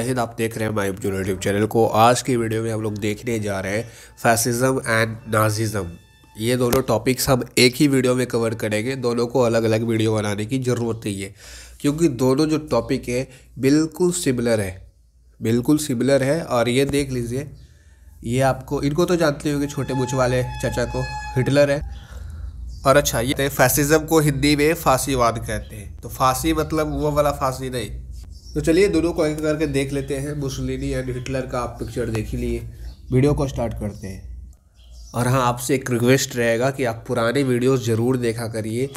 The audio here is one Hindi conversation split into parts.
तहिद तो आप देख रहे हैं माई यूट्यूब चैनल को आज की वीडियो में हम लोग देखने जा रहे हैं फैसिज़म एंड नाजिज़म ये दोनों टॉपिक्स हम एक ही वीडियो में कवर करेंगे दोनों को अलग अलग वीडियो बनाने की ज़रूरत नहीं है क्योंकि दोनों जो टॉपिक है बिल्कुल सिमिलर है बिल्कुल सिमिलर है और ये देख लीजिए ये आपको इनको तो जानते होंगे छोटे मुछ वाले चाचा को हिटलर है और अच्छा ये फैसिज़म को हिंदी में फांसीवाद कहते हैं तो फांसी मतलब वो वाला फांसी नहीं तो चलिए दोनों को एक करके देख लेते हैं मुसलिनी एंड हिटलर का आप पिक्चर देख ही लिए वीडियो को स्टार्ट करते हैं और हाँ आपसे एक रिक्वेस्ट रहेगा कि आप पुराने वीडियोस ज़रूर देखा करिए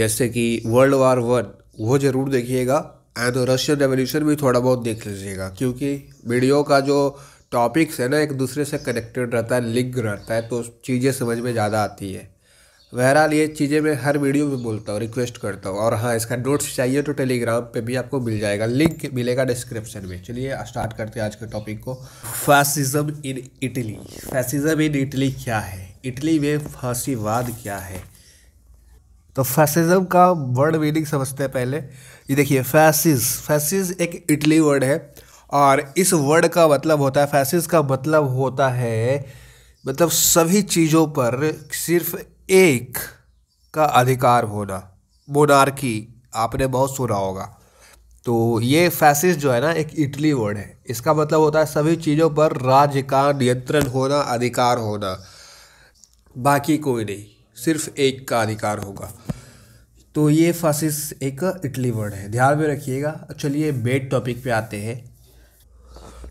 जैसे कि वर्ल्ड वार वन वो ज़रूर देखिएगा एंड रशियन रेवोल्यूशन भी थोड़ा बहुत देख लीजिएगा क्योंकि वीडियो का जो टॉपिक्स है ना एक दूसरे से कनेक्टेड रहता है लिंक रहता है तो चीज़ें समझ में ज़्यादा आती है बहरहाल ये चीज़ें मैं हर वीडियो में बोलता हूँ रिक्वेस्ट करता हूँ और हाँ इसका नोट्स चाहिए तो टेलीग्राम पे भी आपको मिल जाएगा लिंक मिलेगा डिस्क्रिप्शन में चलिए स्टार्ट करते हैं आज के टॉपिक को fascism in Italy fascism in Italy क्या है इटली में फांसीवाद क्या है तो फैसिज़म का वर्ड मीनिंग समझते हैं पहले ये देखिए फैसिस फैसिस एक इटली वर्ड है और इस वर्ड का मतलब होता है फैसिस का मतलब होता है मतलब सभी चीज़ों पर सिर्फ एक का अधिकार होना मोनार्की आपने बहुत सुना होगा तो ये फैसिस जो है ना एक इटली वर्ड है इसका मतलब होता है सभी चीज़ों पर राज्य का नियंत्रण होना अधिकार होना बाकी कोई नहीं सिर्फ एक का अधिकार होगा तो ये फासिस एक इटली वर्ड है ध्यान में रखिएगा चलिए मेन टॉपिक पे आते हैं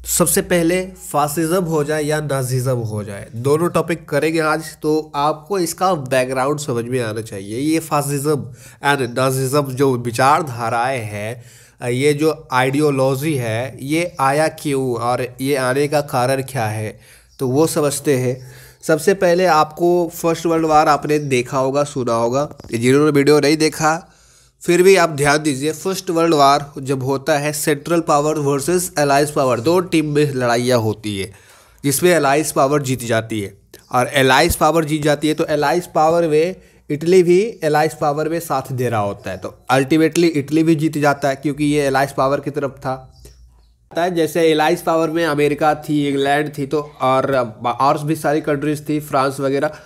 सबसे पहले फासिज्म हो जाए या नाजिज़म हो जाए दोनों टॉपिक करेंगे आज तो आपको इसका बैकग्राउंड समझ में आना चाहिए ये फासिज्म एंड नाजिज़म जो विचारधाराएं हैं ये जो आइडियोलॉजी है ये आया क्यों और ये आने का कारण क्या है तो वो समझते हैं सबसे पहले आपको फर्स्ट वर्ल्ड वार आपने देखा होगा सुना होगा जिन्होंने वीडियो नहीं देखा फिर भी आप ध्यान दीजिए फर्स्ट वर्ल्ड वार जब होता है central power versus allies power दो टीम में लड़ाइयाँ होती है जिसमें एलाइज पावर जीत जाती है और एलाइज पावर जीत जाती है तो एलाइज पावर में इटली भी एलाइज पावर में साथ दे रहा होता है तो अल्टीमेटली इटली भी जीत जाता है क्योंकि ये एलाइज पावर की तरफ था जैसे एलाइज पावर में अमेरिका थी इंग्लैंड थी तो और और भी सारी कंट्रीज थी फ्रांस वगैरह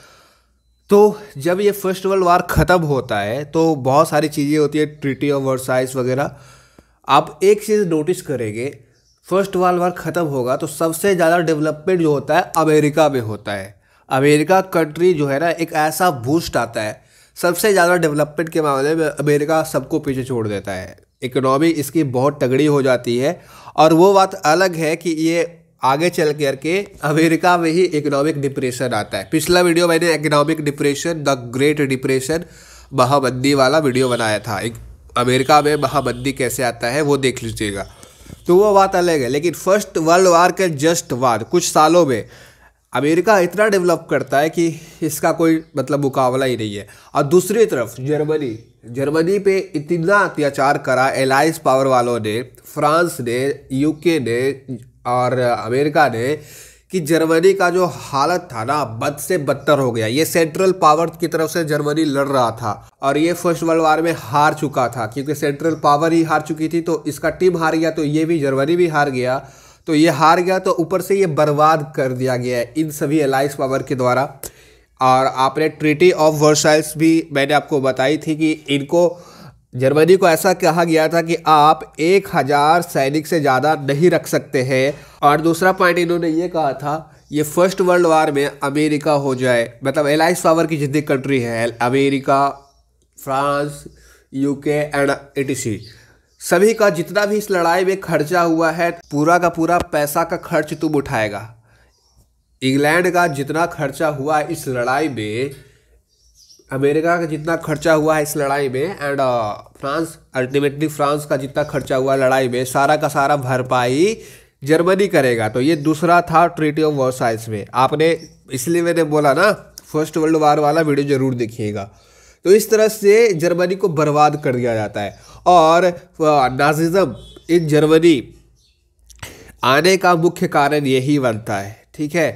तो जब ये फर्स्ट वर्ल्ड वार ख़त्म होता है तो बहुत सारी चीज़ें होती है ट्रिटी ऑफ वर्साइज वगैरह आप एक चीज़ नोटिस करेंगे फर्स्ट वर्ल्ड वार ख़त्म होगा तो सबसे ज़्यादा डेवलपमेंट जो होता है अमेरिका में होता है अमेरिका कंट्री जो है ना एक ऐसा बूस्ट आता है सबसे ज़्यादा डेवलपमेंट के मामले में अमेरिका सबको पीछे छोड़ देता है इकोनॉमी इसकी बहुत तगड़ी हो जाती है और वो बात अलग है कि ये आगे चल करके अमेरिका में ही इकोनॉमिक डिप्रेशन आता है पिछला वीडियो मैंने economic depression the great depression महाबंदी वाला वीडियो बनाया था एक अमेरिका में महाबंदी कैसे आता है वो देख लीजिएगा तो वो बात अलग है लेकिन फर्स्ट वर्ल्ड वार के जस्ट बाद कुछ सालों में अमेरिका इतना डेवलप करता है कि इसका कोई मतलब मुकाबला ही नहीं है और दूसरी तरफ जर्मनी जर्मनी पे इतना अत्याचार करा एलाइस पावर वालों ने फ्रांस ने यूके ने और अमेरिका ने कि जर्मनी का जो हालत था ना बद से बदतर हो गया ये सेंट्रल पावर की तरफ से जर्मनी लड़ रहा था और ये फर्स्ट वर्ल्ड वार में हार चुका था क्योंकि सेंट्रल पावर ही हार चुकी थी तो इसका टीम हार गया तो ये भी जर्मनी भी हार गया तो ये हार गया तो ऊपर से ये बर्बाद कर दिया गया है इन सभी अलाइस पावर के द्वारा और आपने ट्रिटी ऑफ वर्साइल्स भी मैंने आपको बताई थी कि इनको जर्मनी को ऐसा कहा गया था कि आप एक हज़ार सैनिक से ज़्यादा नहीं रख सकते हैं और दूसरा पॉइंट इन्होंने ये कहा था ये फर्स्ट वर्ल्ड वार में अमेरिका हो जाए मतलब एलाइस पावर की जितनी कंट्री है America France UK and etc सभी का जितना भी इस लड़ाई में खर्चा हुआ है पूरा का पूरा पैसा का खर्च तुम उठाएगा इंग्लैंड का जितना खर्चा हुआ इस लड़ाई में अमेरिका का जितना खर्चा हुआ है इस लड़ाई में and uh, France ultimately France का जितना खर्चा हुआ लड़ाई में सारा का सारा भरपाई जर्मनी करेगा तो ये दूसरा था ट्रीटी ऑफ वर्साइज में आपने इसलिए मैंने बोला ना फर्स्ट वर्ल्ड वार वाला वीडियो जरूर देखिएगा तो इस तरह से जर्मनी को बर्बाद कर दिया जाता है और uh, नाजिज़म इन जर्मनी आने का मुख्य कारण यही बनता है ठीक है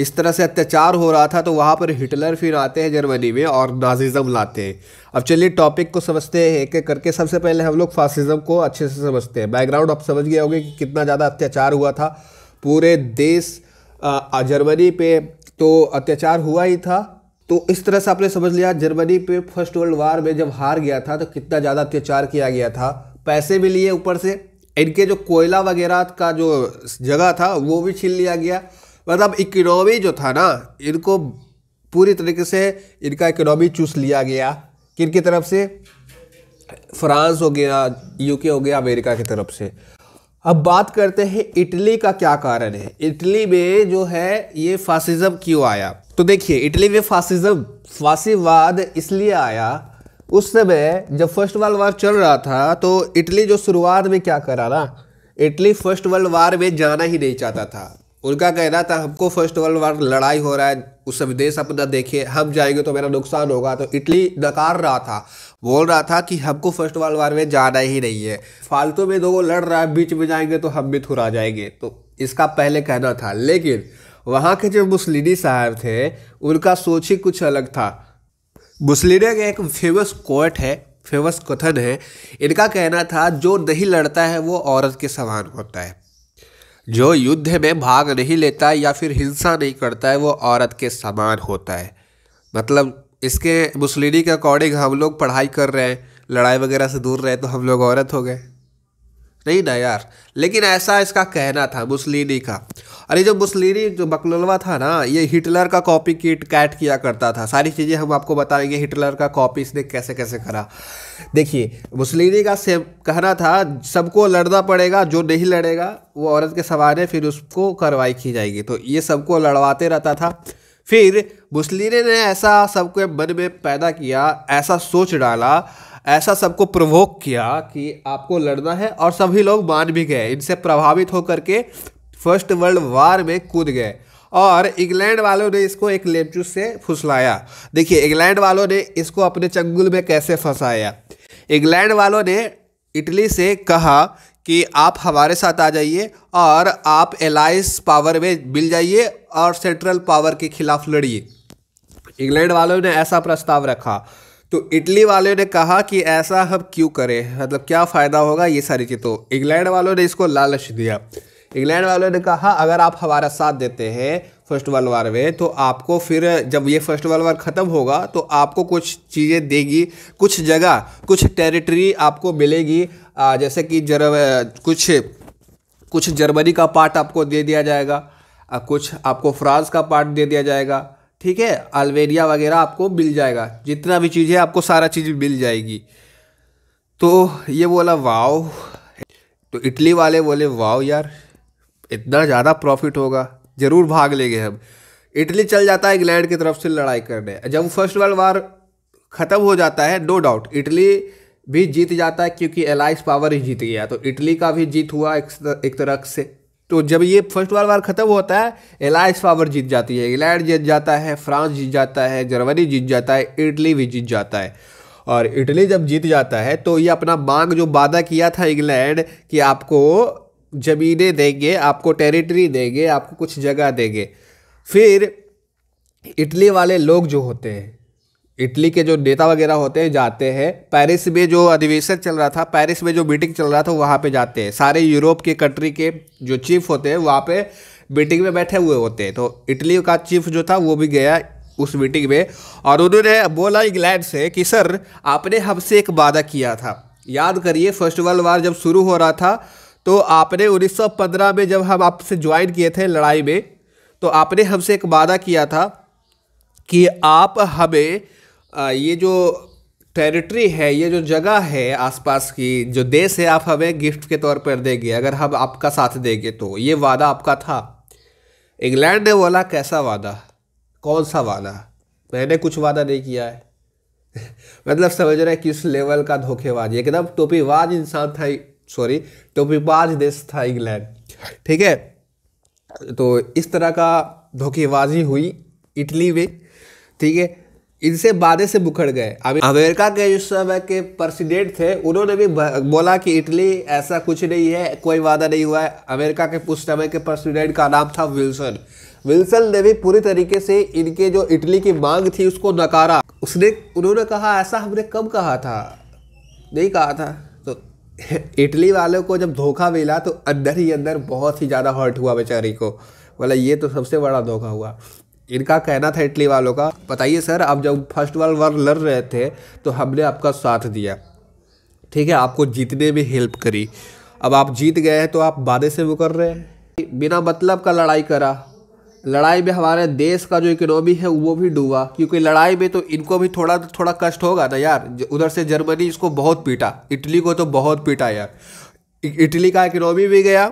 इस तरह से अत्याचार हो रहा था तो वहाँ पर हिटलर फिर आते हैं जर्मनी में और नाजिज़म लाते हैं अब चलिए टॉपिक को समझते हैं एक एक करके सबसे पहले हम लोग फासिज़म को अच्छे से समझते हैं बैकग्राउंड आप समझ गए होंगे कि कितना ज़्यादा अत्याचार हुआ था पूरे देश जर्मनी पे तो अत्याचार हुआ ही था तो इस तरह से आपने समझ लिया जर्मनी पे फर्स्ट वर्ल्ड वार में जब हार गया था तो कितना ज़्यादा अत्याचार किया गया था पैसे भी लिए ऊपर से इनके जो कोयला वगैरह का जो जगह था वो भी छीन लिया गया मतलब इकोनॉमी जो था ना इनको पूरी तरीके से इनका इकोनॉमी चूस लिया गया किन की तरफ से फ्रांस हो गया यूके हो गया अमेरिका की तरफ से अब बात करते हैं इटली का क्या कारण है इटली में जो है ये फासिज्म क्यों आया तो देखिए इटली में फासिज्म फासीवाद इसलिए आया उस समय जब फर्स्ट वर्ल्ड वार चल रहा था तो इटली जो शुरुआत में क्या करा ना इटली फर्स्ट वर्ल्ड वार में जाना ही नहीं चाहता था उनका कहना था हमको फर्स्ट वर्ल्ड वार लड़ाई हो रहा है उससे विदेश अपना देखिए हम जाएंगे तो मेरा नुकसान होगा तो इटली नकार रहा था बोल रहा था कि हमको फर्स्ट वर्ल्ड वार में जाना ही नहीं है फालतू में दो लड़ रहा है बीच में जाएंगे तो हम भी थुरा जाएंगे तो इसका पहले कहना था लेकिन वहाँ के जो मुस्लिनी साहब थे उनका सोच ही कुछ अलग था मुस्लिने का एक फेमस कोट है फेमस कथन है इनका कहना था जो नहीं लड़ता है वो औरत के समान होता है जो युद्ध में भाग नहीं लेता है या फिर हिंसा नहीं करता है वो औरत के समान होता है मतलब इसके मुस्लिनी के अकॉर्डिंग हम लोग पढ़ाई कर रहे हैं लड़ाई वगैरह से दूर रहे तो हम लोग औरत हो गए नहीं ना यार लेकिन ऐसा इसका कहना था मुसलिनी का अरे जो मुसलिनी जो बकलोलवा था ना ये हिटलर का कॉपी किट कैट किया करता था सारी चीज़ें हम आपको बताएंगे हिटलर का कॉपी इसने कैसे कैसे करा देखिए मुसलिनी का से कहना था सबको लड़ना पड़ेगा जो नहीं लड़ेगा वो औरत के है फिर उसको कार्रवाई की जाएगी तो ये सबको लड़वाते रहता था फिर मुसलिनी ने ऐसा सबके मन में पैदा किया ऐसा सोच डाला ऐसा सबको प्रवोक किया कि आपको लड़ना है और सभी लोग मान भी गए इनसे प्रभावित होकर के फर्स्ट वर्ल्ड वार में कूद गए और इंग्लैंड वालों ने इसको एक लेपचू से फुसलाया देखिए इंग्लैंड वालों ने इसको अपने चंगुल में कैसे फंसाया इंग्लैंड वालों ने इटली से कहा कि आप हमारे साथ आ जाइए और आप एलाइस पावर में मिल जाइए और सेंट्रल पावर के खिलाफ लड़िए इंग्लैंड वालों ने ऐसा प्रस्ताव रखा तो इटली वाले ने कहा कि ऐसा हम क्यों करें मतलब क्या फ़ायदा होगा ये सारी चीज़ तो इंग्लैंड वालों ने इसको लालच दिया इंग्लैंड वालों ने कहा अगर आप हमारा साथ देते हैं फर्स्ट वर्ल्ड वार में तो आपको फिर जब ये फर्स्ट वर्ल्ड वार ख़त्म होगा तो आपको कुछ चीज़ें देगी कुछ जगह कुछ टेरिटरी आपको मिलेगी जैसे कि जर कुछ कुछ जर्मनी का पार्ट आपको दे दिया जाएगा कुछ आपको फ्रांस का पार्ट दे दिया जाएगा ठीक है अलवेरिया वगैरह आपको मिल जाएगा जितना भी चीज़ है आपको सारा चीज़ मिल जाएगी तो ये बोला वाव तो इटली वाले बोले वाओ यार इतना ज़्यादा प्रॉफिट होगा ज़रूर भाग लेंगे हम इटली चल जाता है इंग्लैंड की तरफ से लड़ाई करने जब फर्स्ट वर्ल्ड वार ख़त्म हो जाता है नो डाउट इटली भी जीत जाता है क्योंकि एलाइस पावर ही जीत गया तो इटली का भी जीत हुआ एक तरह से तो जब ये फर्स्ट वर्ल्ड वार ख़त्म होता है एलाइस पावर जीत जाती है इंग्लैंड जीत जाता है फ्रांस जीत जाता है जर्मनी जीत जाता है इटली भी जीत जाता है और इटली जब जीत जाता है तो ये अपना मांग जो वादा किया था इंग्लैंड कि आपको ज़मीनें देंगे आपको टेरिटरी देंगे आपको कुछ जगह देंगे फिर इटली वाले लोग जो होते हैं इटली के जो नेता वगैरह होते हैं जाते हैं पेरिस में जो अधिवेशन चल रहा था पेरिस में जो मीटिंग चल रहा था वहाँ पे जाते हैं सारे यूरोप के कंट्री के जो चीफ होते हैं वहाँ पे मीटिंग में बैठे हुए होते हैं तो इटली का चीफ जो था वो भी गया उस मीटिंग में और उन्होंने बोला इंग्लैंड से कि सर आपने हमसे एक वादा किया था याद करिए फर्स्ट वर्ल्ड वार जब शुरू हो रहा था तो आपने 1915 में जब हम आपसे ज्वाइन किए थे लड़ाई में तो आपने हमसे एक वादा किया था कि आप हमें ये जो टेरिटरी है ये जो जगह है आसपास की जो देश है आप हमें गिफ्ट के तौर पर देंगे अगर हम आपका साथ देंगे तो ये वादा आपका था इंग्लैंड ने बोला कैसा वादा कौन सा वादा मैंने कुछ वादा नहीं किया है मतलब समझ रहे किस लेवल का धोखेबाज एकदम टोपीबाज इंसान था सॉरी टोपीबाज देश था इंग्लैंड ठीक है तो इस तरह का धोखेबाजी हुई इटली में ठीक है इनसे वादे से बुखड़ गए अभी अमेरिका के जिस समय के प्रेसिडेंट थे उन्होंने भी बोला कि इटली ऐसा कुछ नहीं है कोई वादा नहीं हुआ है अमेरिका के उस समय के प्रेसिडेंट का नाम था विल्सन विल्सन ने भी पूरी तरीके से इनके जो इटली की मांग थी उसको नकारा उसने उन्होंने कहा ऐसा हमने कब कहा था नहीं कहा था तो इटली वालों को जब धोखा मिला तो अंदर ही अंदर बहुत ही ज़्यादा हर्ट हुआ बेचारी को बोला ये तो सबसे बड़ा धोखा हुआ इनका कहना था इटली वालों का बताइए सर आप जब फर्स्ट वर्ल्ड वॉर लड़ रहे थे तो हमने आपका साथ दिया ठीक है आपको जीतने में हेल्प करी अब आप जीत गए हैं तो आप बाधे से वो कर रहे हैं बिना मतलब का लड़ाई करा लड़ाई में हमारे देश का जो इकोनॉमी है वो भी डूबा क्योंकि लड़ाई में तो इनको भी थोड़ा थोड़ा कष्ट होगा ना यार उधर से जर्मनी इसको बहुत पीटा इटली को तो बहुत पीटा यार इटली का इकोनॉमी भी गया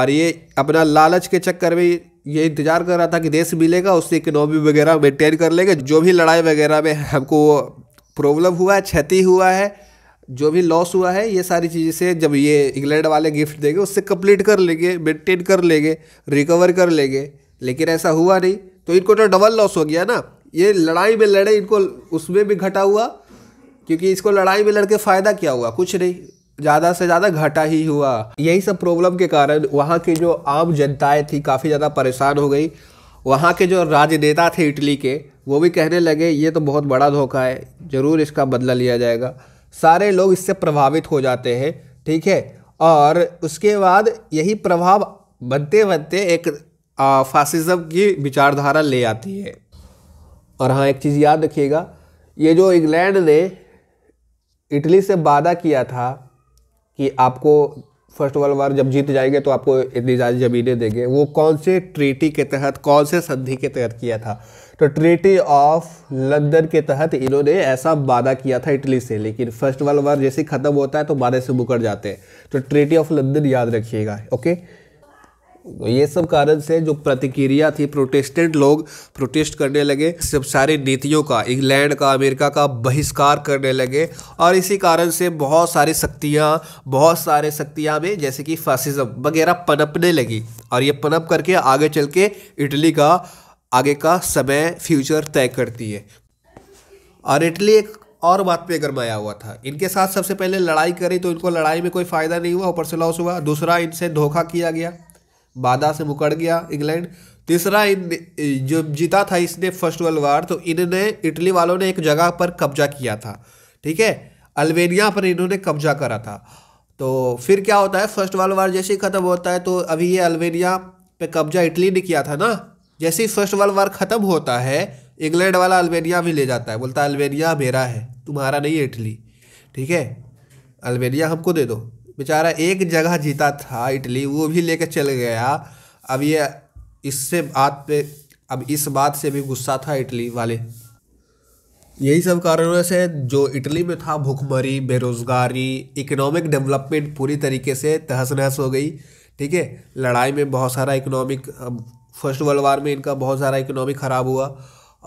और ये अपना लालच के चक्कर में ये इंतजार कर रहा था कि देश मिलेगा उससे इकोनॉमी वगैरह मेंटेन कर लेंगे जो भी लड़ाई वगैरह में हमको प्रॉब्लम हुआ है क्षति हुआ है जो भी लॉस हुआ है ये सारी चीज़ें से जब ये इंग्लैंड वाले गिफ्ट देंगे उससे कंप्लीट कर लेंगे मेंटेन कर लेंगे रिकवर कर लेंगे लेकिन ऐसा हुआ नहीं तो इनको तो डबल लॉस हो गया ना ये लड़ाई में लड़े इनको उसमें भी घटा हुआ क्योंकि इसको लड़ाई में लड़के फ़ायदा क्या हुआ कुछ नहीं ज़्यादा से ज़्यादा घटा ही हुआ यही सब प्रॉब्लम के कारण वहाँ की जो आम जनताएं थी काफ़ी ज़्यादा परेशान हो गई वहाँ के जो राजनेता थे इटली के वो भी कहने लगे ये तो बहुत बड़ा धोखा है ज़रूर इसका बदला लिया जाएगा सारे लोग इससे प्रभावित हो जाते हैं ठीक है और उसके बाद यही प्रभाव बनते बनते एक फासिज्म की विचारधारा ले आती है और हाँ एक चीज़ याद रखिएगा ये जो इंग्लैंड ने इटली से वादा किया था कि आपको फर्स्ट वर्ल्ड वार जब जीत जाएंगे तो आपको इतनी ज़्यादा ज़मीनें देंगे वो कौन से ट्रीटी के तहत कौन से संधि के तहत किया था तो ट्रीटी ऑफ लंदन के तहत इन्होंने ऐसा वादा किया था इटली से लेकिन फर्स्ट वर्ल्ड वार जैसे ख़त्म होता है तो वादे से मुकर जाते हैं तो ट्रीटी ऑफ लंदन याद रखिएगा ओके तो ये सब कारण से जो प्रतिक्रिया थी प्रोटेस्टेंट लोग प्रोटेस्ट करने लगे सब सारी नीतियों का इंग्लैंड का अमेरिका का बहिष्कार करने लगे और इसी कारण से बहुत सारी शक्तियाँ बहुत सारे शक्तियाँ में जैसे कि फासिज्म वगैरह पनपने लगी और ये पनप करके आगे चल के इटली का आगे का समय फ्यूचर तय करती है और इटली एक और बात पे गरमाया हुआ था इनके साथ सबसे पहले लड़ाई करी तो इनको लड़ाई में कोई फ़ायदा नहीं हुआ ऊपर से लॉस हुआ दूसरा इनसे धोखा किया गया बाधा से मुकड़ गया इंग्लैंड तीसरा इन जो जीता था इसने फर्स्ट वर्ल्ड वार तो इन्होंने इटली वालों ने एक जगह पर कब्जा किया था ठीक है अल्बेनिया पर इन्होंने कब्जा करा था तो फिर क्या होता है फर्स्ट वर्ल्ड वार जैसे ही ख़त्म होता है तो अभी ये अल्बेनिया पे कब्जा इटली ने किया था ना जैसे ही फर्स्ट वर्ल्ड वार ख़त्म होता है इंग्लैंड वाला अल्बेनिया भी ले जाता है बोलता है अल्बेनिया मेरा है तुम्हारा नहीं है इटली ठीक है अल्बेनिया हमको दे दो बेचारा एक जगह जीता था इटली वो भी लेके चल गया अब ये इससे बात पे अब इस बात से भी गुस्सा था इटली वाले यही सब कारणों से जो इटली में था भूखमरी बेरोज़गारी इकोनॉमिक डेवलपमेंट पूरी तरीके से तहस नहस हो गई ठीक है लड़ाई में बहुत सारा इकोनॉमिक फर्स्ट वर्ल्ड वार में इनका बहुत सारा इकोनॉमिक ख़राब हुआ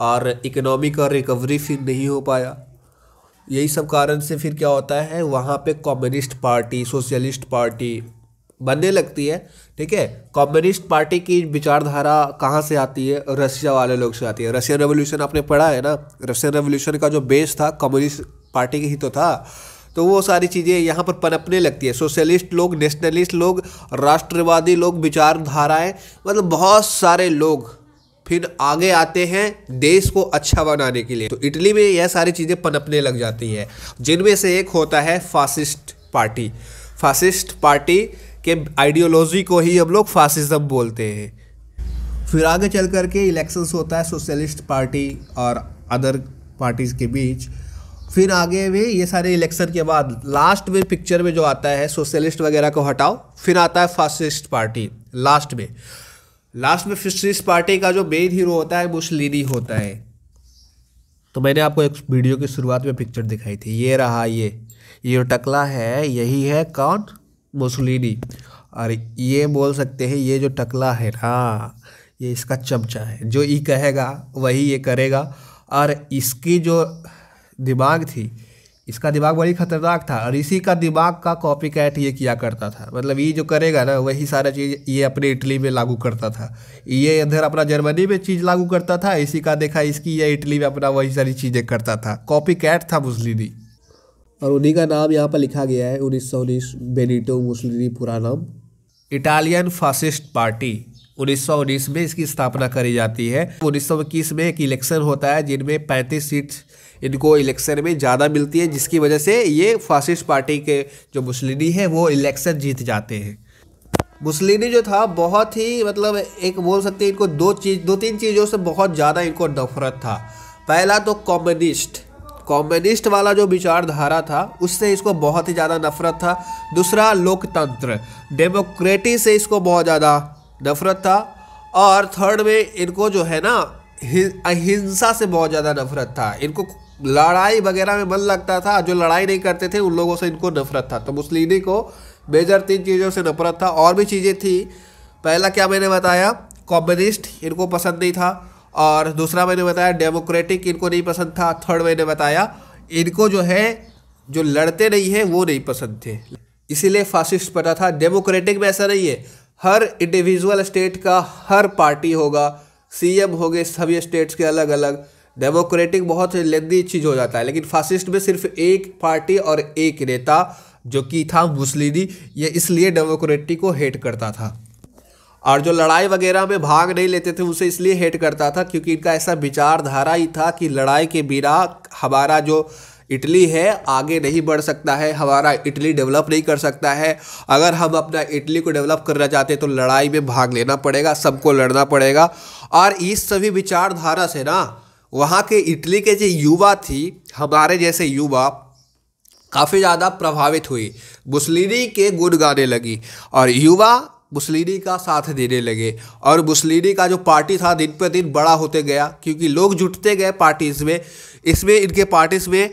और इकोनॉमिक और रिकवरी फिर नहीं हो पाया यही सब कारण से फिर क्या होता है वहाँ पे कम्युनिस्ट पार्टी सोशलिस्ट पार्टी बनने लगती है ठीक है कम्युनिस्ट पार्टी की विचारधारा कहाँ से आती है रशिया वाले लोग से आती है रशियन रेवोल्यूशन आपने पढ़ा है ना रशियन रेवोल्यूशन का जो बेस था कम्युनिस्ट पार्टी ही तो था तो वो सारी चीज़ें यहाँ पर पनपने लगती है सोशलिस्ट लोग नेशनलिस्ट लोग राष्ट्रवादी लोग विचारधाराएं मतलब बहुत सारे लोग फिर आगे आते हैं देश को अच्छा बनाने के लिए तो इटली में यह सारी चीज़ें पनपने लग जाती हैं जिनमें से एक होता है फासिस्ट पार्टी फासिस्ट पार्टी के आइडियोलॉजी को ही हम लोग फासिज्म बोलते हैं फिर आगे चल कर के इलेक्शंस होता है सोशलिस्ट पार्टी और अदर पार्टीज़ के बीच फिर आगे वे ये सारे इलेक्शन के बाद लास्ट में पिक्चर में जो आता है सोशलिस्ट वगैरह को हटाओ फिर आता है फासिस्ट पार्टी लास्ट में लास्ट में फिशरीज पार्टी का जो मेन हीरो होता है मुसलिनी होता है तो मैंने आपको एक वीडियो की शुरुआत में पिक्चर दिखाई थी ये रहा ये ये टकला है यही है कौन मुसलिनी और ये बोल सकते हैं ये जो टकला है ना ये इसका चमचा है जो ई कहेगा वही ये करेगा और इसकी जो दिमाग थी इसका दिमाग बड़ी खतरनाक था और इसी का दिमाग का कॉपी कैट ये किया करता था मतलब ये जो करेगा ना वही सारा चीज़ ये अपने इटली में लागू करता था ये इधर अपना जर्मनी में चीज़ लागू करता था इसी का देखा इसकी ये इटली में अपना वही सारी चीज़ें करता था कॉपी कैट था मुसलिनी और उन्हीं का नाम यहाँ पर लिखा गया है उन्नीस सौ उन्नीस बेनिटो मुसलिनी पूरा नाम इटालियन फासिस्ट पार्टी उन्नीस सौ उन्नीस में इसकी स्थापना करी जाती है उन्नीस सौ इक्कीस में एक इलेक्शन होता है जिनमें पैंतीस सीट्स इनको इलेक्शन में ज़्यादा मिलती है जिसकी वजह से ये फासिस्ट पार्टी के जो मुस्लिनी है वो इलेक्शन जीत जाते हैं मुस्लिनी जो था बहुत ही मतलब एक बोल सकते हैं इनको दो चीज़ दो तीन चीज़ों से बहुत ज़्यादा इनको नफरत था पहला तो कम्युनिस्ट कम्युनिस्ट वाला जो विचारधारा था उससे इसको बहुत ही ज़्यादा नफरत था दूसरा लोकतंत्र डेमोक्रेटी से इसको बहुत ज़्यादा नफरत था और थर्ड में इनको जो है ना अहिंसा से बहुत ज़्यादा नफरत था इनको लड़ाई वगैरह में मन लगता था जो लड़ाई नहीं करते थे उन लोगों से इनको नफरत था तो मुस्लिनी को मेजर तीन चीज़ों से नफरत था और भी चीज़ें थी पहला क्या मैंने बताया कम्युनिस्ट इनको पसंद नहीं था और दूसरा मैंने बताया डेमोक्रेटिक इनको नहीं पसंद था थर्ड मैंने बताया इनको जो है जो लड़ते नहीं हैं वो नहीं पसंद थे इसीलिए फासिस्ट पता था डेमोक्रेटिक में ऐसा नहीं है हर इंडिविजुअल स्टेट का हर पार्टी होगा सीएम होंगे सभी स्टेट्स के अलग अलग डेमोक्रेटिक बहुत लेंदी चीज़ हो जाता है लेकिन फासिस्ट में सिर्फ एक पार्टी और एक नेता जो कि था मुस्लिनी ये इसलिए डेमोक्रेटिक को हेट करता था और जो लड़ाई वगैरह में भाग नहीं लेते थे उसे इसलिए हेट करता था क्योंकि इनका ऐसा विचारधारा ही था कि लड़ाई के बिना हमारा जो इटली है आगे नहीं बढ़ सकता है हमारा इटली डेवलप नहीं कर सकता है अगर हम अपना इटली को डेवलप करना चाहते हैं तो लड़ाई में भाग लेना पड़ेगा सबको लड़ना पड़ेगा और इस सभी विचारधारा से ना वहाँ के इटली के जो युवा थी हमारे जैसे युवा काफ़ी ज़्यादा प्रभावित हुई बुसलिनी के गुण गाने लगी और युवा बुसलिनी का साथ देने लगे और बुसलिनी का जो पार्टी था दिन पर दिन बड़ा होते गया क्योंकि लोग जुटते गए पार्टीज़ में इसमें इनके पार्टीज़ में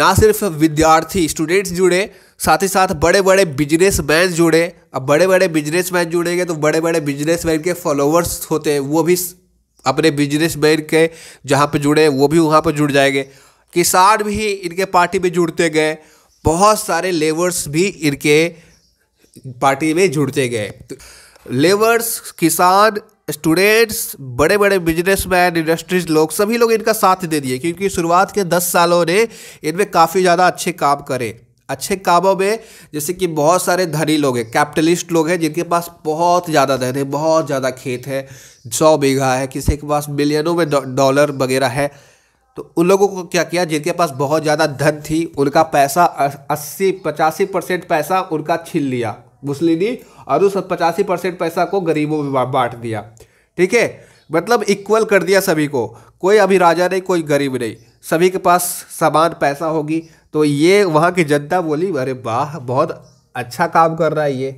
ना सिर्फ विद्यार्थी स्टूडेंट्स जुड़े साथ ही साथ बड़े बड़े बिजनेसमैन जुड़े अब बड़े बड़े बिजनेसमैन जुड़ेंगे तो बड़े बड़े बिजनेसमैन के फॉलोअर्स होते हैं वो भी अपने बिजनेस मैन के जहाँ पर जुड़े वो भी वहाँ पर जुड़ जाएंगे किसान भी इनके पार्टी में जुड़ते गए बहुत सारे लेबर्स भी इनके पार्टी में जुड़ते गए तो लेबर्स किसान स्टूडेंट्स बड़े बड़े बिजनेसमैन इंडस्ट्रीज लोग सभी लोग इनका साथ दे दिए क्योंकि शुरुआत के दस सालों ने इनमें काफ़ी ज़्यादा अच्छे काम करे अच्छे कामों में जैसे कि बहुत सारे धनी लोग हैं कैपिटलिस्ट लोग हैं जिनके पास बहुत ज़्यादा धन है बहुत ज़्यादा खेत है सौ बीघा है किसी के पास मिलियनों में डॉलर वगैरह है तो उन लोगों को क्या किया जिनके पास बहुत ज़्यादा धन थी उनका पैसा अस्सी पचासी परसेंट पैसा उनका छीन लिया मुस्लिनी और उस पचासी परसेंट पैसा को गरीबों में बांट दिया ठीक है मतलब इक्वल कर दिया सभी को कोई अभी राजा नहीं कोई गरीब नहीं सभी के पास समान पैसा होगी तो ये वहाँ की जनता बोली अरे वाह बहुत अच्छा काम कर रहा है ये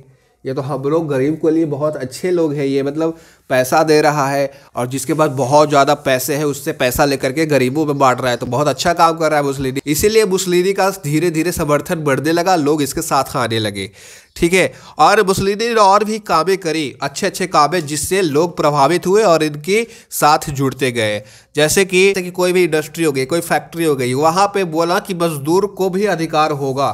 ये तो हम लोग गरीब के लिए बहुत अच्छे लोग हैं ये मतलब पैसा दे रहा है और जिसके पास बहुत ज़्यादा पैसे है उससे पैसा लेकर के गरीबों में बांट रहा है तो बहुत अच्छा काम कर रहा है मुस्लिनी इसीलिए मुस्लिनी का धीरे धीरे समर्थन बढ़ने लगा लोग इसके साथ आने लगे ठीक है और मुस्लिनी ने और भी कामें करी अच्छे अच्छे कामें जिससे लोग प्रभावित हुए और इनके साथ जुड़ते गए जैसे कि, कि कोई भी इंडस्ट्री हो गई कोई फैक्ट्री हो गई वहाँ पर बोला कि मजदूर को भी अधिकार होगा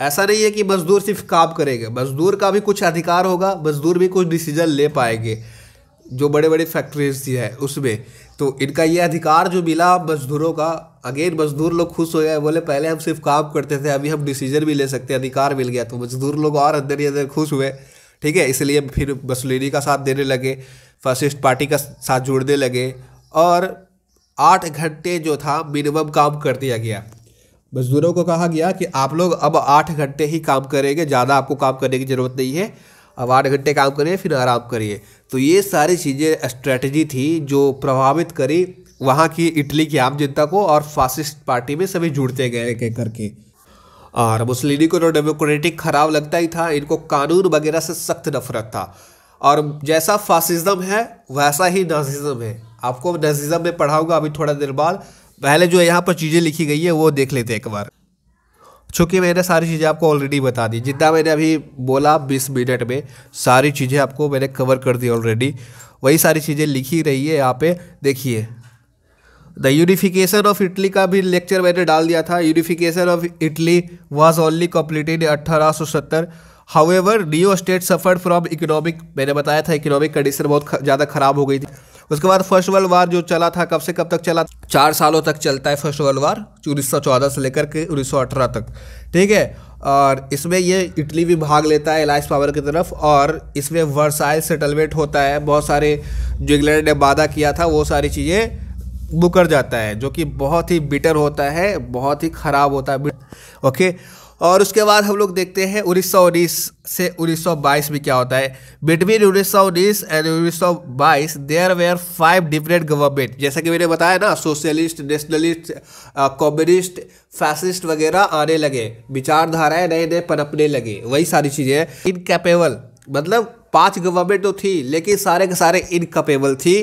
ऐसा नहीं है कि मजदूर सिर्फ काम करेंगे मजदूर का भी कुछ अधिकार होगा मजदूर भी कुछ डिसीजन ले पाएंगे जो बड़े बड़े फैक्ट्रीज है उसमें तो इनका ये अधिकार जो मिला मजदूरों का अगेन मजदूर लोग खुश हो गए बोले पहले हम सिर्फ काम करते थे अभी हम डिसीजन भी ले सकते हैं अधिकार मिल गया तो मजदूर लोग और अंदर ही अंदर खुश हुए ठीक है इसलिए फिर मुसलिनी का साथ देने लगे फासिस्ट पार्टी का साथ जुड़ने लगे और आठ घंटे जो था मिनिमम काम कर दिया गया मजदूरों को कहा गया कि आप लोग अब आठ घंटे ही काम करेंगे ज़्यादा आपको काम करने की ज़रूरत नहीं है अब आठ घंटे काम करिए फिर आराम करिए तो ये सारी चीज़ें स्ट्रेटजी थी जो प्रभावित करी वहाँ की इटली की आम जनता को और फासिस्ट पार्टी में सभी जुड़ते गए करके और मुस्लिमी को तो डेमोक्रेटिक खराब लगता ही था इनको कानून वगैरह से सख्त नफरत था और जैसा फासिज्म है वैसा ही नाजिज़म है आपको नाजिज़म में पढ़ाऊँगा अभी थोड़ा देर बाद पहले जो यहाँ पर चीज़ें लिखी गई है वो देख लेते हैं एक बार चूँकि मैंने सारी चीज़ें आपको ऑलरेडी बता दी जितना मैंने अभी बोला बीस मिनट में सारी चीज़ें आपको मैंने कवर कर दी ऑलरेडी वही सारी चीज़ें लिखी रही है यहाँ पे देखिए द यूनिफिकेशन ऑफ इटली का भी लेक्चर मैंने डाल दिया था unification of Italy was only completed अट्ठारह सौ सत्तर ever new state suffer from economic मैंने बताया था इकोनॉमिक कंडीशन बहुत ज़्यादा ख़राब हो गई थी उसके बाद फर्स्ट वर्ल्ड वार जो चला था कब से कब तक चला चार सालों तक चलता है फर्स्ट वर्ल्ड वार उन्नीस से लेकर के उन्नीस तक ठीक है और इसमें ये इटली भी भाग लेता है एलाइस पावर की तरफ और इसमें वर्साइल सेटलमेंट होता है बहुत सारे जो इंग्लैंड ने वादा किया था वो सारी चीज़ें बुकर जाता है जो कि बहुत ही बिटर होता है बहुत ही ख़राब होता है ओके और उसके बाद हम लोग देखते हैं उन्नीस से 1922 में क्या होता है बिटवीन उन्नीस एंड उन्नीस सौ बाईस there were five different government जैसा कि मैंने बताया ना सोशलिस्ट नेशनलिस्ट कम्युनिस्ट फैसिस्ट वगैरह आने लगे विचारधाराएं नए नए पनपने लगे वही सारी चीज़ें इनकेपेबल मतलब पांच गवर्नमेंट तो थी लेकिन सारे के सारे इनकेपेबल थी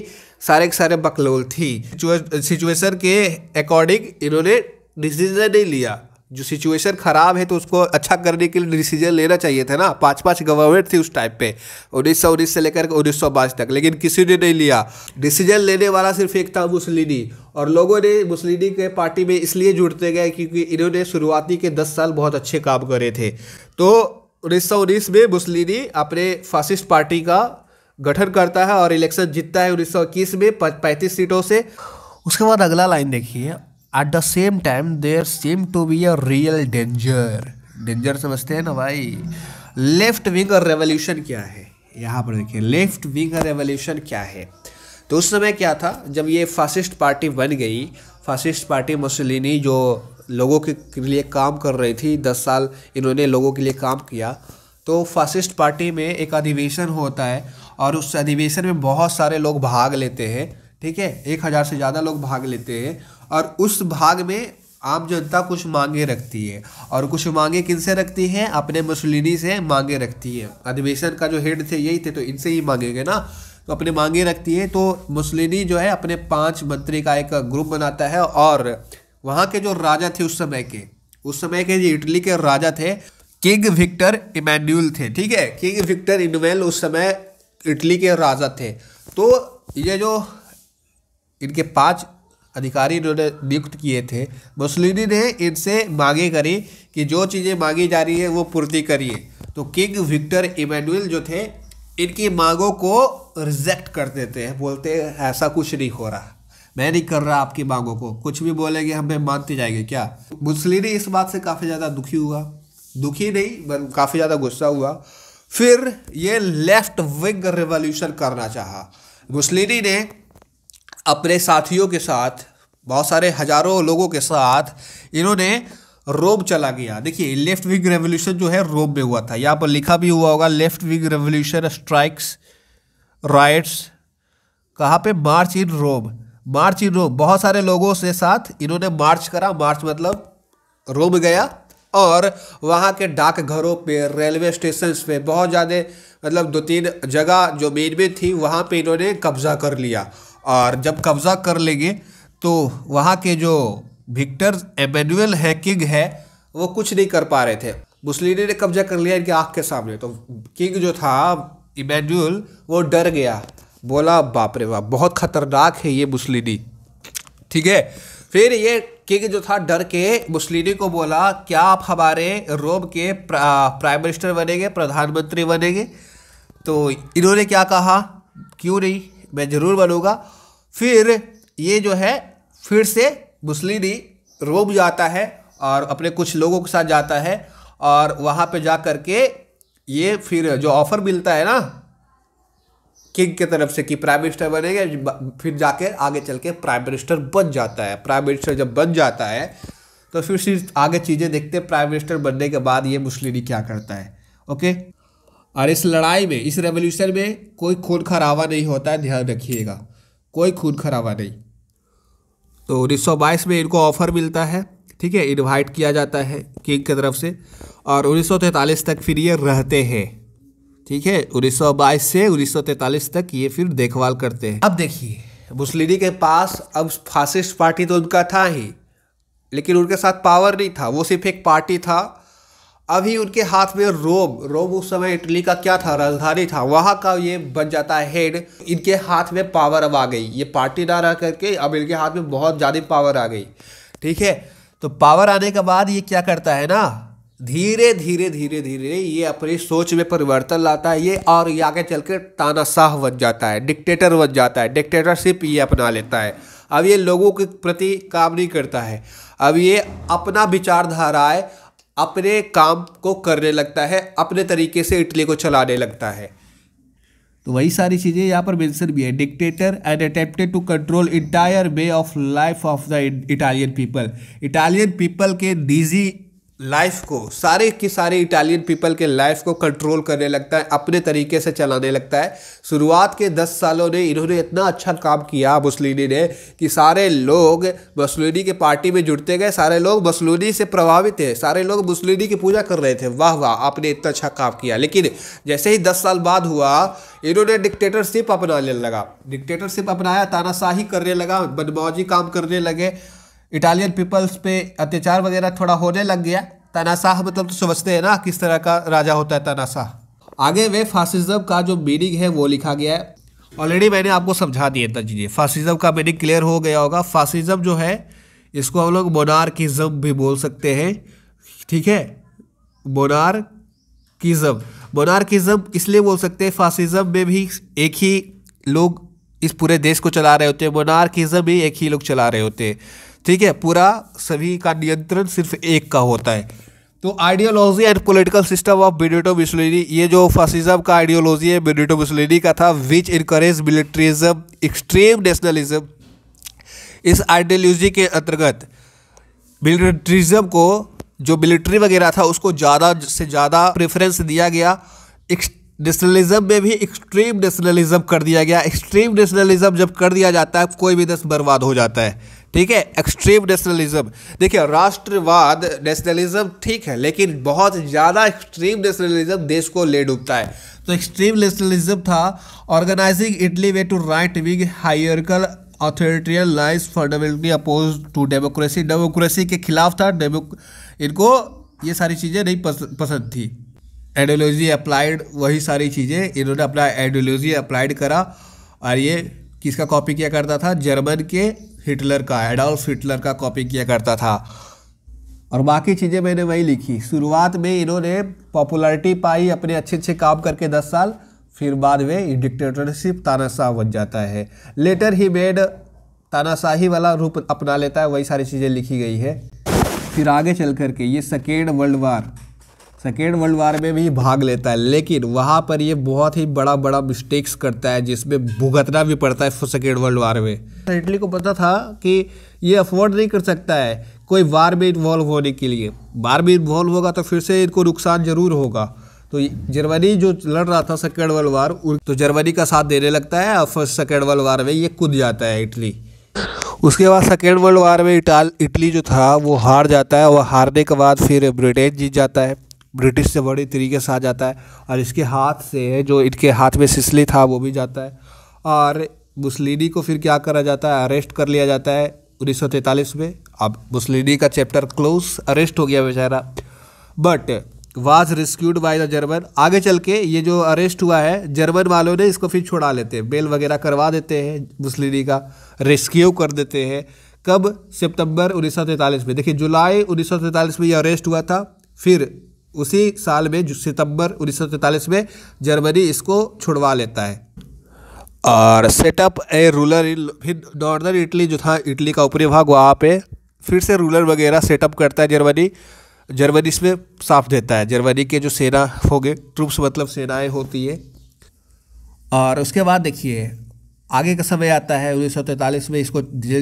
सारे के सारे बकलोल थी सिचुएशन के अकॉर्डिंग इन्होंने डिसीजन नहीं लिया जो सिचुएशन ख़राब है तो उसको अच्छा करने के लिए डिसीजन लेना चाहिए था ना पाँच पाँच गवर्नमेंट थी उस टाइम पे उन्नीस सौ उन्नीस से लेकर उन्नीस सौ बाईस तक लेकिन किसी ने नहीं लिया डिसीजन लेने वाला सिर्फ एक था मुसलिनी और लोगों ने मुसलिनी के पार्टी में इसलिए जुड़ते गए क्योंकि इन्होंने शुरुआती के दस साल बहुत अच्छे काम करे थे तो उन्नीस सौ उन्नीस में मुसलिनी अपने फासिस्ट पार्टी का गठन करता है और इलेक्शन जीतता है उन्नीस सौ इक्कीस में पैंतीस सीटों से उसके बाद अगला लाइन देखिए at the same time there seemed to be a real danger danger समझते हैं ना भाई लेफ्ट विंग रेवोल्यूशन क्या है यहाँ पर देखिए लेफ्ट विंग रेवोल्यूशन क्या है तो उस समय क्या था जब ये फासिस्ट पार्टी बन गई फासिस्ट पार्टी मुसलिनी जो लोगों के लिए काम कर रही थी दस साल इन्होंने लोगों के लिए काम किया तो फासिस्ट पार्टी में एक अधिवेशन होता है और उस अधिवेशन में बहुत सारे लोग भाग लेते हैं ठीक है एक हज़ार से ज़्यादा लोग भाग लेते हैं और उस भाग में आम जनता कुछ मांगे रखती है और कुछ मांगे किनसे रखती है अपने मुसलिनी से मांगे रखती है अधिवेशन का जो हेड थे यही थे तो इनसे ही मांगेंगे ना तो अपने मांगे रखती है तो मुसलिनी जो है अपने पांच मंत्री का एक ग्रुप बनाता है और वहाँ के जो राजा थे उस समय के उस समय के जो इटली के राजा थे किंग विक्टर इमैन्यूल थे ठीक है किंग विक्टर इनुएल उस समय इटली के राजा थे तो ये जो इनके पांच अधिकारी इन्होंने नियुक्त किए थे मुसलिनी ने इनसे मांगे करी कि जो चीज़ें मांगी जा रही है वो पूर्ति करिए तो किंग विक्टर इमैनुअल जो थे इनकी मांगों को रिजेक्ट कर देते हैं बोलते हैं ऐसा कुछ नहीं हो रहा मैं नहीं कर रहा आपकी मांगों को कुछ भी बोलेंगे हमें मानते जाएंगे क्या मुसलिनी इस बात से काफ़ी ज़्यादा दुखी हुआ दुखी नहीं काफ़ी ज़्यादा गुस्सा हुआ फिर ये लेफ्ट विंग रिवोल्यूशन करना चाहा मुसलिनी ने अपने साथियों के साथ बहुत सारे हजारों लोगों के साथ इन्होंने रोम चला गया देखिए लेफ्ट विंग रेवोल्यूशन जो है रोम में हुआ था यहाँ पर लिखा भी हुआ होगा left wing revolution strikes riots कहाँ पे मार्च इन रोम मार्च इन रोम बहुत सारे लोगों से साथ इन्होंने मार्च करा मार्च मतलब रोम गया और वहाँ के डाकघरों पे रेलवे स्टेशन पे बहुत ज़्यादा मतलब दो तीन जगह जो मेन में थी वहाँ पे इन्होंने कब्जा कर लिया और जब कब्ज़ा कर लेंगे तो वहाँ के जो विक्टर एमेनुअल हैकिंग किंग है वो कुछ नहीं कर पा रहे थे मुसलिनी ने कब्जा कर लिया इनके आँख के सामने तो किंग जो था इमेनुअल वो डर गया बोला बाप रे बाप बहुत खतरनाक है ये मुसलिनी ठीक है फिर ये किंग जो था डर के मुसलिनी को बोला क्या आप हमारे रोम के प्रा, प्राइम मिनिस्टर बनेंगे प्रधानमंत्री बनेंगे तो इन्होंने क्या कहा क्यों नहीं मैं ज़रूर बनूंगा फिर ये जो है फिर से मुसलिनी रोम जाता है और अपने कुछ लोगों के साथ जाता है और वहाँ पे जा कर के ये फिर जो ऑफ़र मिलता है ना किंग के तरफ से कि प्राइम मिनिस्टर बनेंगे फिर जाके आगे चल के प्राइम मिनिस्टर बन जाता है प्राइम मिनिस्टर जब बन जाता है तो फिर सिर्फ आगे चीज़ें देखते हैं प्राइम मिनिस्टर बनने के बाद ये मुस्लिनी क्या करता है ओके और इस लड़ाई में इस रेवोल्यूशन में कोई खून खराबा नहीं होता है ध्यान रखिएगा कोई खून खराबा नहीं तो उन्नीस सौ बाईस में इनको ऑफर मिलता है ठीक है इनवाइट किया जाता है किंग की तरफ से और उन्नीस सौ तैंतालीस तक फिर ये रहते हैं ठीक है उन्नीस सौ बाईस से उन्नीस सौ तैंतालीस तक ये फिर देखभाल करते हैं अब देखिए मुस्लिम के पास अब फासिस्ट पार्टी तो उनका था ही लेकिन उनके साथ पावर नहीं था वो सिर्फ एक पार्टी था अभी उनके हाथ में रोम रोम उस समय इटली का क्या था राजधानी था वहाँ का ये बन जाता है हेड इनके हाथ में पावर अब आ गई ये पार्टी ना रह करके अब इनके हाथ में बहुत ज़्यादा पावर आ गई ठीक है तो पावर आने के बाद ये क्या करता है ना धीरे धीरे धीरे धीरे ये अपनी सोच में परिवर्तन लाता है ये और ये आगे चल कर तानाशाह बन जाता है डिक्टेटर बन जाता है डिक्टेटरशिप ये अपना लेता है अब ये लोगों के प्रति काम नहीं करता है अब ये अपना विचारधाराएं अपने काम को करने लगता है अपने तरीके से इटली को चलाने लगता है तो वही सारी चीज़ें यहाँ पर मेंशन भी है dictator and attempted to control entire way of life of the Italian people Italian people के निजी लाइफ को सारे के सारे इटालियन पीपल के लाइफ को कंट्रोल करने लगता है अपने तरीके से चलाने लगता है शुरुआत के दस सालों ने इन्होंने इतना अच्छा काम किया मुसलिनी ने कि सारे लोग मसलूनी के पार्टी में जुड़ते गए सारे लोग मसलूनी से प्रभावित थे सारे लोग मुस्लिनी की पूजा कर रहे थे वाह वाह आपने इतना अच्छा काम किया लेकिन जैसे ही दस साल बाद हुआ इन्होंने डिक्टेटरशिप अपनाने लगा डिक्टेटरशिप अपनाया तानाशाही करने लगा बदमाजी काम करने लगे इटालियन पीपल्स पे अत्याचार वगैरह थोड़ा होने लग गया तानाशाह मतलब तो समझते हैं ना किस तरह का राजा होता है तानाशाह आगे वे फासिज्म का जो मीनिंग है वो लिखा गया है ऑलरेडी मैंने आपको समझा दिया था जी फासिज्म का मीनिंग क्लियर हो गया होगा फासिज्म जो है इसको हम लोग मोनार्किज्म भी बोल सकते हैं ठीक है मोनार्किज्म मोनार्किज्म इसलिए बोल सकते हैं फासिज्म में भी एक ही लोग इस पूरे देश को चला रहे होते हैं मोनार्किज्म भी एक ही लोग चला रहे होते हैं ठीक है पूरा सभी का नियंत्रण सिर्फ एक का होता है तो ideology and political system of Benito Mussolini ये जो फासिज्म का आइडियोलॉजी है बेडिटो मुसोलिनी का था which encourage militarism extreme nationalism इस आइडियोलॉजी के अंतर्गत मिलिट्रिज्म को जो मिलिट्री वगैरह था उसको ज़्यादा से ज़्यादा प्रेफरेंस दिया गया नेशनलिज्म में भी एक्सट्रीम नेशनलिज्म कर दिया गया एक्सट्रीम नेशनलिज्म जब कर दिया जाता है कोई भी देश बर्बाद हो जाता है ठीक है एक्सट्रीम नेशनलिज्म देखिए राष्ट्रवाद नेशनलिज्म ठीक है लेकिन बहुत ज़्यादा एक्सट्रीम नेशनलिज्म देश को ले डूबता है तो एक्सट्रीम नेशनलिज्म था organising Italy way to right wing hierarchical authoritarian lines fundamentally oppose to democracy democracy के खिलाफ था डेमो इनको ये सारी चीज़ें नहीं पसंद थी आइडियोलॉजी अप्लाइड वही सारी चीज़ें इन्होंने अपना आइडियोलॉजी अप्लाइड करा और ये किसका कॉपी किया करता था जर्मन के हिटलर का एडोल्फ हिटलर का कॉपी किया करता था और बाकी चीज़ें मैंने वही लिखी शुरुआत में इन्होंने पॉपुलैरिटी पाई अपने अच्छे अच्छे काम करके दस साल फिर बाद में डिक्टेटरशिप तानाशाह बन जाता है लेटर ही मेड तानाशाही वाला रूप अपना लेता है वही सारी चीज़ें लिखी गई है फिर आगे चल करके ये second world war second world war में भी भाग लेता है लेकिन वहाँ पर ये बहुत ही बड़ा बड़ा मिस्टेक्स करता है जिसमें भुगतना भी पड़ता है सेकेंड वर्ल्ड वार में इटली को पता था कि ये अफोर्ड नहीं कर सकता है कोई वार में इन्वॉल्व होने के लिए वार में इन्वॉल्व होगा तो फिर से इनको नुकसान ज़रूर होगा तो जर्मनी जो लड़ रहा था सेकेंड वर्ल्ड वार तो जर्मनी का साथ देने लगता है और फर्स्ट सेकेंड वर्ल्ड वार में ये कूद जाता है इटली उसके बाद सेकेंड वर्ल्ड वार में इटाल इटली जो था वो हार जाता है और हारने के बाद फिर ब्रिटेन जीत जाता है ब्रिटिश से बड़े तरीके से आ जाता है और इसके हाथ से जो इनके हाथ में सिसली था वो भी जाता है और मुसलिनी को फिर क्या करा जाता है अरेस्ट कर लिया जाता है उन्नीस में अब मुसलिनी का चैप्टर क्लोज अरेस्ट हो गया बेचारा but was rescued by the German आगे चल के ये जो अरेस्ट हुआ है जर्मन वालों ने इसको फिर छुड़ा लेते हैं बेल वगैरह करवा देते हैं मुसलिनी का रेस्क्यू कर देते हैं कब सितंबर उन्नीस में देखिए जुलाई उन्नीस में ये अरेस्ट हुआ था फिर उसी साल में जो सितंबर उन्नीस में जर्मनी इसको छुड़वा लेता है और सेटअप ए रूलर इन फिर नॉर्दर्न इटली जो था इटली का ऊपरी भाग वहाँ पे फिर से रूलर वगैरह सेटअप करता है जर्मनी जर्मनी इसमें साफ देता है जर्मनी के जो सेना हो गए ट्रूप्स मतलब सेनाएं होती है और उसके बाद देखिए आगे का समय आता है उन्नीस में इसको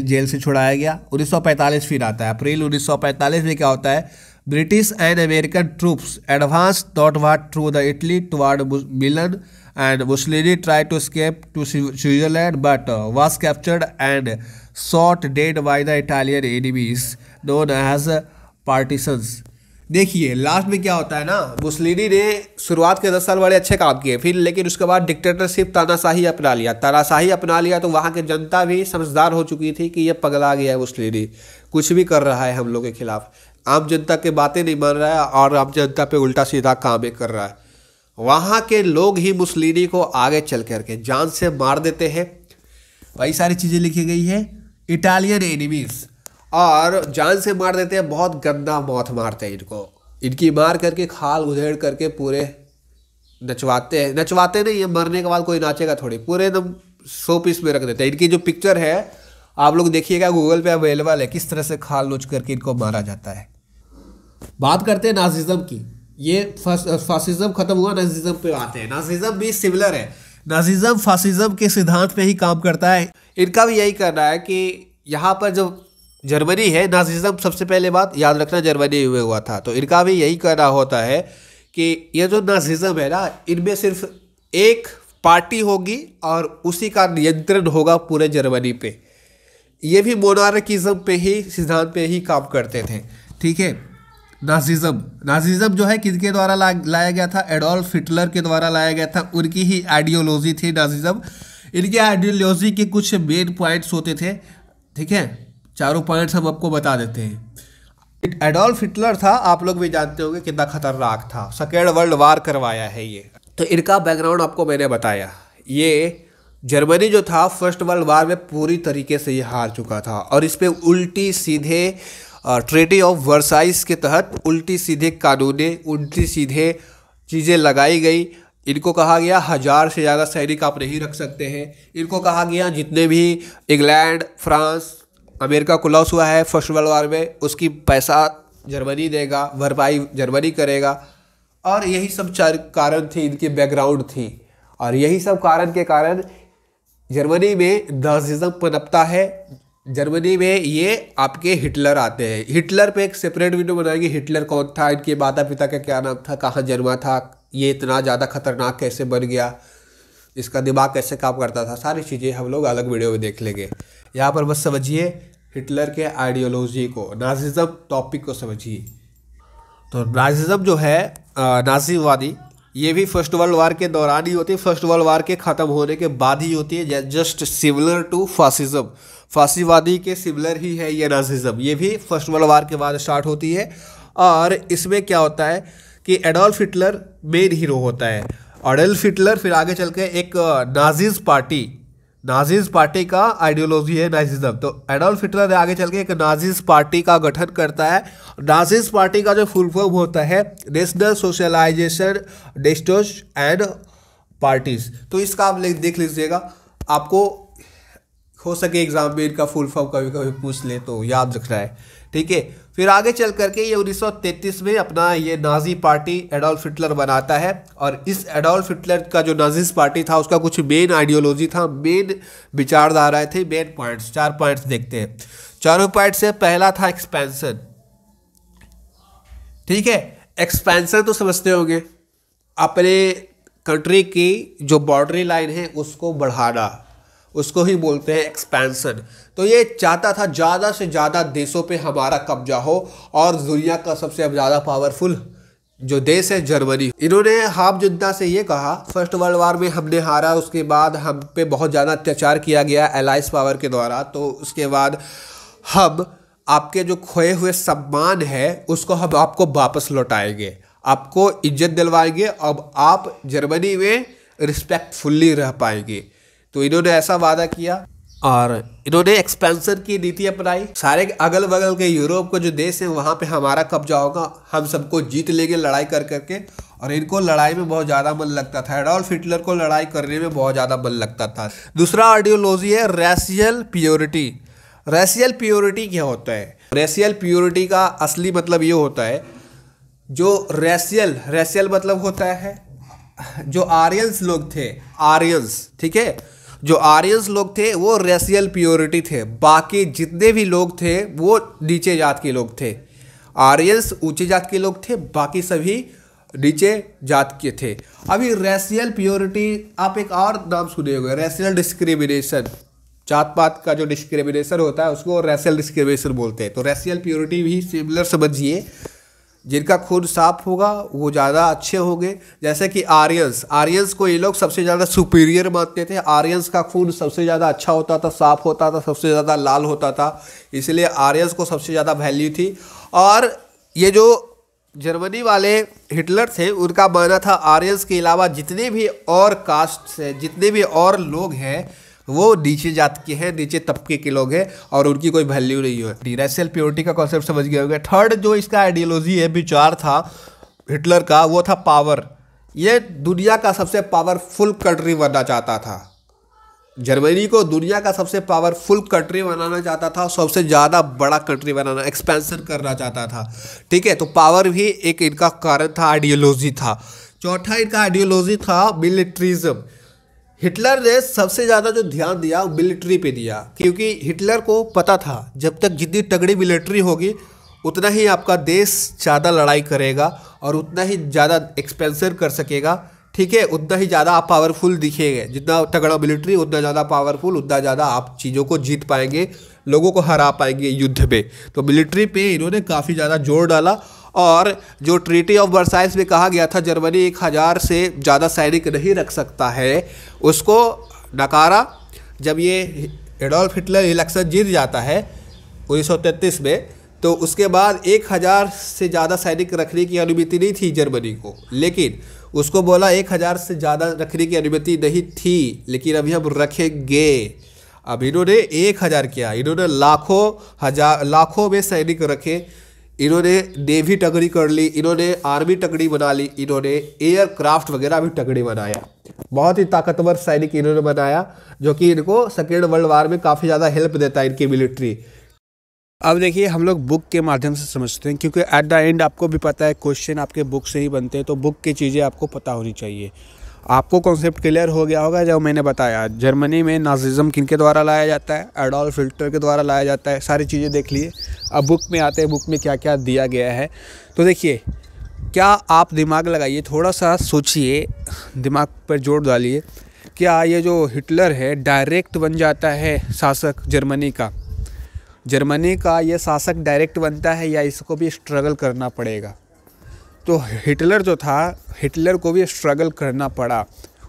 जेल से छुड़ाया गया 1945 फिर आता है अप्रैल 1945 में क्या होता है British and American troops advanced northward through the Italy toward Milan and Mussolini tried to escape to Switzerland but was captured and shot dead by the Italian enemies known as partisans. देखिए लास्ट में क्या होता है ना मुस्लिनी ने शुरुआत के दस साल बड़े अच्छे काम किए फिर लेकिन उसके बाद डिक्टेटरशिप तानाशाही अपना लिया तानाशाही अपना लिया तो वहाँ की जनता भी समझदार हो चुकी थी कि ये पगला गया है मुस्लिनी कुछ भी कर रहा है हम लोग के खिलाफ आम जनता की बातें नहीं मान रहा है और आम जनता पे उल्टा सीधा कामें कर रहा है वहाँ के लोग ही मुसलिनी को आगे चल करके जान से मार देते हैं वही सारी चीज़ें लिखी गई है इटालियन एनिमीज और जान से मार देते हैं बहुत गंदा मौत मारते हैं इनको इनकी मार करके खाल उधेड़ करके पूरे नचवाते हैं नचवाते नहीं ये मरने के बाद कोई नाचेगा थोड़ी पूरे एकदम शो पीस में रख देते हैं इनकी जो पिक्चर है आप लोग देखिएगा गूगल पे अवेलेबल है किस तरह से खाल नोच करके इनको मारा जाता है बात करते हैं नाजिज़म की ये फासिज्म ख़त्म हुआ नाजिज्म पे आते हैं नाजिज्म भी सिमिलर है नाजिज़म फासिज्म के सिद्धांत पे ही काम करता है इनका भी यही करना है कि यहाँ पर जो जर्मनी है नाजिज़म सबसे पहले बात याद रखना जर्मनी में हुआ था तो इनका भी यही करना होता है कि ये जो नाजिज़म है ना इनमें सिर्फ एक पार्टी होगी और उसी का नियंत्रण होगा पूरे जर्मनी पे ये भी मोनार्किज़म पे ही सिद्धांत पे ही काम करते थे ठीक है नाजिजम नाजिजम जो है किसके द्वारा ला, लाया गया था एडोल्फ हिटलर के द्वारा लाया गया था उनकी ही आइडियोलॉजी थी नाजिजम इनके आइडियोलॉजी के कुछ मेन पॉइंट्स होते थे ठीक है चारों पॉइंट्स हम आपको बता देते हैं एडोल्फ हिटलर था आप लोग भी जानते होंगे कितना खतरनाक था सेकेंड वर्ल्ड वार करवाया है ये तो इनका बैकग्राउंड आपको मैंने बताया ये जर्मनी जो था फर्स्ट वर्ल्ड वार में पूरी तरीके से ये हार चुका था और इस पर उल्टी सीधे ट्रेटी ऑफ वर्साइस के तहत उल्टी सीधे कानूने उल्टी सीधे चीज़ें लगाई गई इनको कहा गया हज़ार से ज़्यादा सैनिक आप नहीं रख सकते हैं इनको कहा गया जितने भी इंग्लैंड फ्रांस अमेरिका को लॉस हुआ है फर्स्ट वर्ल्ड वार में उसकी पैसा जर्मनी देगा भरपाई जर्मनी करेगा और यही सब कारण थे इनकी बैकग्राउंड थी और यही सब कारण के कारण जर्मनी में नाजिज़म पनपता है जर्मनी में ये आपके हिटलर आते हैं हिटलर पे एक सेपरेट वीडियो बनाएंगे हिटलर कौन था इनके माता पिता का क्या नाम था कहाँ जन्मा था ये इतना ज़्यादा खतरनाक कैसे बन गया इसका दिमाग कैसे काम करता था सारी चीज़ें हम लोग अलग वीडियो में देख लेंगे यहाँ पर बस समझिए हिटलर के आइडियोलॉजी को नाजिज़म टॉपिक को समझिए तो नाजिज़म जो है नाजीवादी ये भी फर्स्ट वर्ल्ड वार के दौरान ही होती है फर्स्ट वर्ल्ड वार के ख़त्म होने के बाद ही होती है जस्ट सिमिलर टू फासिज्म फासीवादी के सिमिलर ही है ये नाजिज़म ये भी फर्स्ट वर्ल्ड वार के बाद स्टार्ट होती है और इसमें क्या होता है कि एडोल्फ हिटलर मेन हीरो होता है एडोल्फ हिटलर फिर आगे चल के एक नाजिज़ पार्टी नाजीज पार्टी का आइडियोलॉजी है नाजिज्म तो एडोल्फ हिटलर आगे चल के एक नाजीज पार्टी का गठन करता है नाजीज पार्टी का जो फुल फॉर्म होता है नेशनल सोशलाइजेशन डिस्टोश एंड पार्टीज तो इसका आप देख लीजिएगा आपको हो सके एग्जाम में इनका फुल फॉर्म कभी कभी पूछ ले तो याद रखना है ठीक है फिर आगे चल करके ये 1933 में अपना ये नाजी पार्टी एडोल्फ हिटलर बनाता है और इस एडोल्फ हिटलर का जो नाजीज पार्टी था उसका कुछ मेन आइडियोलॉजी था मेन विचारधाराएं थे मेन पॉइंट्स चार पॉइंट्स देखते हैं चारों पॉइंट से पहला था एक्सपेंसन ठीक है एक्सपेंसन तो समझते होंगे अपने कंट्री की जो बॉर्डरी लाइन है उसको बढ़ाना उसको ही बोलते हैं एक्सपेंसन तो ये चाहता था ज़्यादा से ज़्यादा देशों पे हमारा कब्जा हो और दुनिया का सबसे ज़्यादा पावरफुल जो देश है जर्मनी इन्होंने हाफ जुद्दा से ये कहा फर्स्ट वर्ल्ड वार में हमने हारा उसके बाद हम पे बहुत ज़्यादा अत्याचार किया गया एलाइस पावर के द्वारा तो उसके बाद हम आपके जो खोए हुए सम्मान है उसको हम आपको वापस लौटाएंगे आपको इज्जत दिलवाएंगे अब आप जर्मनी में रिस्पेक्टफुल्ली रह पाएंगे तो इन्होंने ऐसा वादा किया और इन्होंने एक्सपेंशन की नीति अपनाई सारे अगल बगल के यूरोप को जो देश है वहाँ पे हमारा कब्जा होगा हम सबको जीत लेंगे लड़ाई कर करके और इनको लड़ाई में बहुत ज़्यादा मन लगता था एडोल्फ हिटलर को लड़ाई करने में बहुत ज़्यादा मन लगता था दूसरा आइडियोलॉजी है रेसियल प्योरिटी रेसियल प्योरिटी क्या होता है रेसियल प्योरिटी का असली मतलब ये होता है जो रेसियल रेसियल मतलब होता है जो आर्यंस लोग थे आर्यंस ठीक है जो आर्यस लोग थे वो रेसियल प्योरिटी थे बाकी जितने भी लोग थे वो नीचे जात के लोग थे आर्यस ऊंचे जात के लोग थे बाकी सभी नीचे जात के थे अभी रेसियल प्योरिटी आप एक और नाम सुने हुए रेसियल डिस्क्रिमिनेशन जात पात का जो डिस्क्रिमिनेशन होता है उसको रेसियल डिस्क्रिमिनेशन बोलते हैं तो रेसियल प्योरिटी भी सिमिलर समझिए जिनका खून साफ होगा वो ज़्यादा अच्छे होंगे जैसे कि आर्यंस आर्यंस को ये लोग सबसे ज़्यादा सुपीरियर मानते थे आर्यंस का खून सबसे ज़्यादा अच्छा होता था साफ होता था सबसे ज़्यादा लाल होता था इसलिए आर्यंस को सबसे ज़्यादा वैल्यू थी और ये जो जर्मनी वाले हिटलर थे उनका मानना था आर्यंस के अलावा जितने भी और कास्ट हैं जितने भी और लोग हैं वो नीचे जात के हैं नीचे तबके के लोग हैं और उनकी कोई वैल्यू नहीं है नेशनल प्योरिटी का कॉन्सेप्ट समझ गया होगा थर्ड जो इसका आइडियोलॉजी है विचार था हिटलर का वो था पावर ये दुनिया का सबसे पावरफुल कंट्री बनना चाहता था जर्मनी को दुनिया का सबसे पावरफुल कंट्री बनाना चाहता था सबसे ज़्यादा बड़ा कंट्री बनाना एक्सपेंशन करना चाहता था ठीक है तो पावर भी एक इनका कारण था आइडियोलॉजी था चौथा इनका आइडियोलॉजी था मिलिट्रिज्म हिटलर ने सबसे ज़्यादा जो ध्यान दिया मिलिट्री पे दिया क्योंकि हिटलर को पता था जब तक जितनी तगड़ी मिलिट्री होगी उतना ही आपका देश ज़्यादा लड़ाई करेगा और उतना ही ज़्यादा एक्सपेंसिव कर सकेगा ठीक है उतना ही ज़्यादा आप पावरफुल दिखेंगे जितना तगड़ा मिलिट्री उतना ज़्यादा पावरफुल उतना ज़्यादा आप चीज़ों को जीत पाएंगे लोगों को हरा पाएंगे युद्ध में तो मिलिट्री पे इन्होंने काफ़ी ज़्यादा जोर डाला और जो ट्रीटी ऑफ वर्साइज में कहा गया था जर्मनी एक हज़ार से ज़्यादा सैनिक नहीं रख सकता है उसको नकारा जब ये एडोल्फ हिटलर इलेक्शन जीत जाता है उन्नीस में तो उसके बाद एक हज़ार से ज़्यादा सैनिक रखने की अनुमति नहीं थी जर्मनी को लेकिन उसको बोला एक हज़ार से ज़्यादा रखने की अनुमति नहीं थी लेकिन अभी हम रखेंगे अब इन्होंने एक हज़ार किया इन्होंने लाखों हजार लाखों में सैनिक रखे इन्होंने नेवी टकरी कर ली इन्होंने आर्मी टकड़ी बना ली इन्होंने एयरक्राफ्ट वगैरह भी टकड़ी बनाया बहुत ही ताकतवर सैनिक इन्होंने बनाया जो कि इनको सेकेंड वर्ल्ड वार में काफ़ी ज़्यादा हेल्प देता है इनकी मिलिट्री अब देखिए हम लोग बुक के माध्यम से समझते हैं क्योंकि एट द एंड आपको भी पता है क्वेश्चन आपके बुक से ही बनते हैं तो बुक की चीज़ें आपको पता होनी चाहिए आपको कॉन्सेप्ट क्लियर हो गया होगा जब मैंने बताया जर्मनी में नाजिज़म किन के द्वारा लाया जाता है एडोल फिल्टर के द्वारा लाया जाता है सारी चीज़ें देख लिए अब बुक में आते हैं बुक में क्या क्या दिया गया है तो देखिए क्या आप दिमाग लगाइए थोड़ा सा सोचिए दिमाग पर जोर डालिए क्या ये जो हिटलर है डायरेक्ट बन जाता है शासक जर्मनी का जर्मनी का ये शासक डायरेक्ट बनता है या इसको भी स्ट्रगल करना पड़ेगा तो हिटलर जो था हिटलर को भी स्ट्रगल करना पड़ा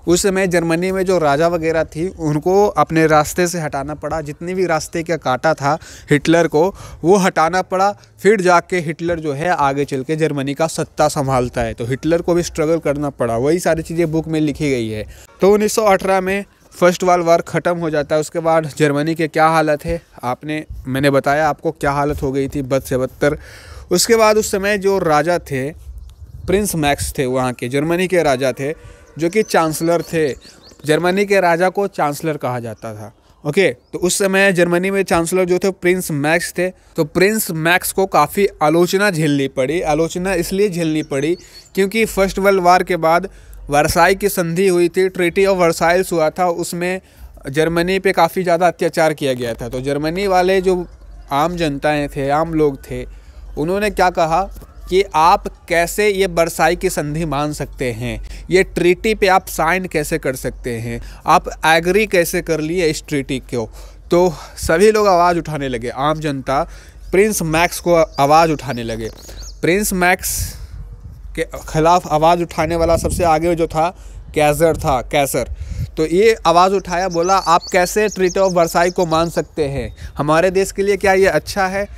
उस समय जर्मनी में जो राजा वगैरह थी उनको अपने रास्ते से हटाना पड़ा जितने भी रास्ते का काटा था हिटलर को वो हटाना पड़ा फिर जाके हिटलर जो है आगे चल के जर्मनी का सत्ता संभालता है तो हिटलर को भी स्ट्रगल करना पड़ा वही सारी चीज़ें बुक में लिखी गई है तो 1918 में फर्स्ट वर्ल्ड वार ख़त्म हो जाता है उसके बाद जर्मनी के क्या हालत है आपने मैंने बताया आपको क्या हालत हो गई थी बद से बदतर उसके बाद उस समय जो राजा थे प्रिंस मैक्स थे वहाँ के जर्मनी के राजा थे जो कि चांसलर थे जर्मनी के राजा को चांसलर कहा जाता था ओके तो उस समय जर्मनी में चांसलर जो थे प्रिंस मैक्स थे तो प्रिंस मैक्स को काफ़ी आलोचना झेलनी पड़ी आलोचना इसलिए झेलनी पड़ी क्योंकि फर्स्ट वर्ल्ड वार के बाद वर्साई की संधि हुई थी ट्रीटी ऑफ वर्साइल्स हुआ था उसमें जर्मनी पे काफ़ी ज़्यादा अत्याचार किया गया था तो जर्मनी वाले जो आम जनताएं थे आम लोग थे उन्होंने क्या कहा कि आप कैसे ये बरसाई की संधि मान सकते हैं ये ट्रीटी पे आप साइन कैसे कर सकते हैं आप एग्री कैसे कर लिए इस ट्रीटी को तो सभी लोग आवाज़ उठाने लगे आम जनता प्रिंस मैक्स को आवाज़ उठाने लगे प्रिंस मैक्स के खिलाफ आवाज़ उठाने वाला सबसे आगे जो था कैसर था कैसर तो ये आवाज़ उठाया बोला आप कैसे ट्रीटी ऑफ वर्साई को मान सकते हैं हमारे देश के लिए क्या ये अच्छा है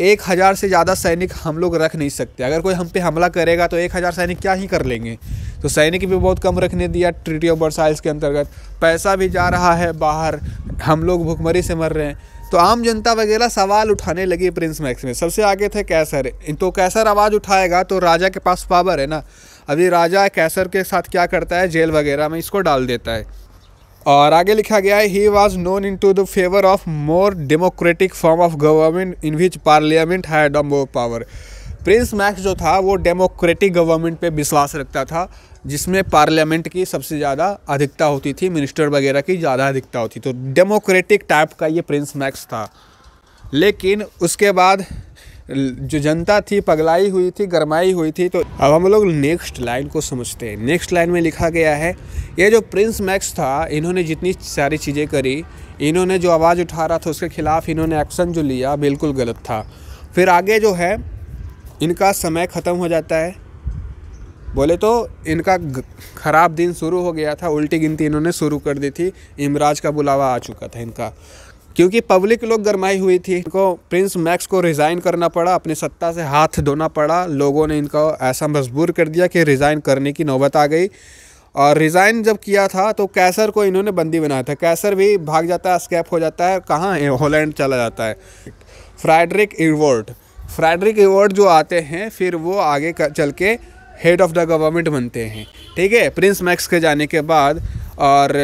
एक हज़ार से ज़्यादा सैनिक हम लोग रख नहीं सकते अगर कोई हम पे हमला करेगा तो एक हज़ार सैनिक क्या ही कर लेंगे तो सैनिक भी बहुत कम रखने दिया ट्रिटी ऑफ वर्साइल्स के अंतर्गत पैसा भी जा रहा है बाहर हम लोग भुखमरी से मर रहे हैं तो आम जनता वगैरह सवाल उठाने लगी प्रिंस मैक्स में सबसे आगे थे कैसर तो कैसर आवाज़ उठाएगा तो राजा के पास पावर है ना अभी राजा कैसर के साथ क्या करता है जेल वगैरह में इसको डाल देता है और आगे लिखा गया है he was known in to the favour of more democratic form of government in which parliament had more power prince Max जो था वो डेमोक्रेटिक गवर्नमेंट पे विश्वास रखता था जिसमें पार्लियामेंट की सबसे ज़्यादा अधिकता होती थी मिनिस्टर वगैरह की ज़्यादा अधिकता होती तो डेमोक्रेटिक टाइप का ये प्रिंस मैक्स था लेकिन उसके बाद जो जनता थी पगलाई हुई थी गरमाई हुई थी तो अब हम लोग नेक्स्ट लाइन को समझते हैं नेक्स्ट लाइन में लिखा गया है ये जो प्रिंस मैक्स था इन्होंने जितनी सारी चीज़ें करी इन्होंने जो आवाज़ उठा रहा था उसके खिलाफ इन्होंने एक्शन जो लिया बिल्कुल गलत था फिर आगे जो है इनका समय ख़त्म हो जाता है बोले तो इनका ख़राब दिन शुरू हो गया था उल्टी गिनती इन्होंने शुरू कर दी थी इमराज का बुलावा आ चुका था इनका क्योंकि पब्लिक लोग गरमाई हुई थी इनको प्रिंस मैक्स को रिज़ाइन करना पड़ा अपनी सत्ता से हाथ धोना पड़ा लोगों ने इनको ऐसा मजबूर कर दिया कि रिज़ाइन करने की नौबत आ गई और रिज़ाइन जब किया था तो कैसर को इन्होंने बंदी बनाया था कैसर भी भाग जाता है स्कैप हो जाता है कहाँ हॉलैंड चला जाता है फ्रैडरिक इवर्ट फ्रैडरिक इवर्ट जो आते हैं फिर वो आगे चल के हेड ऑफ़ द गवर्नमेंट बनते हैं ठीक है प्रिंस मैक्स के जाने के बाद और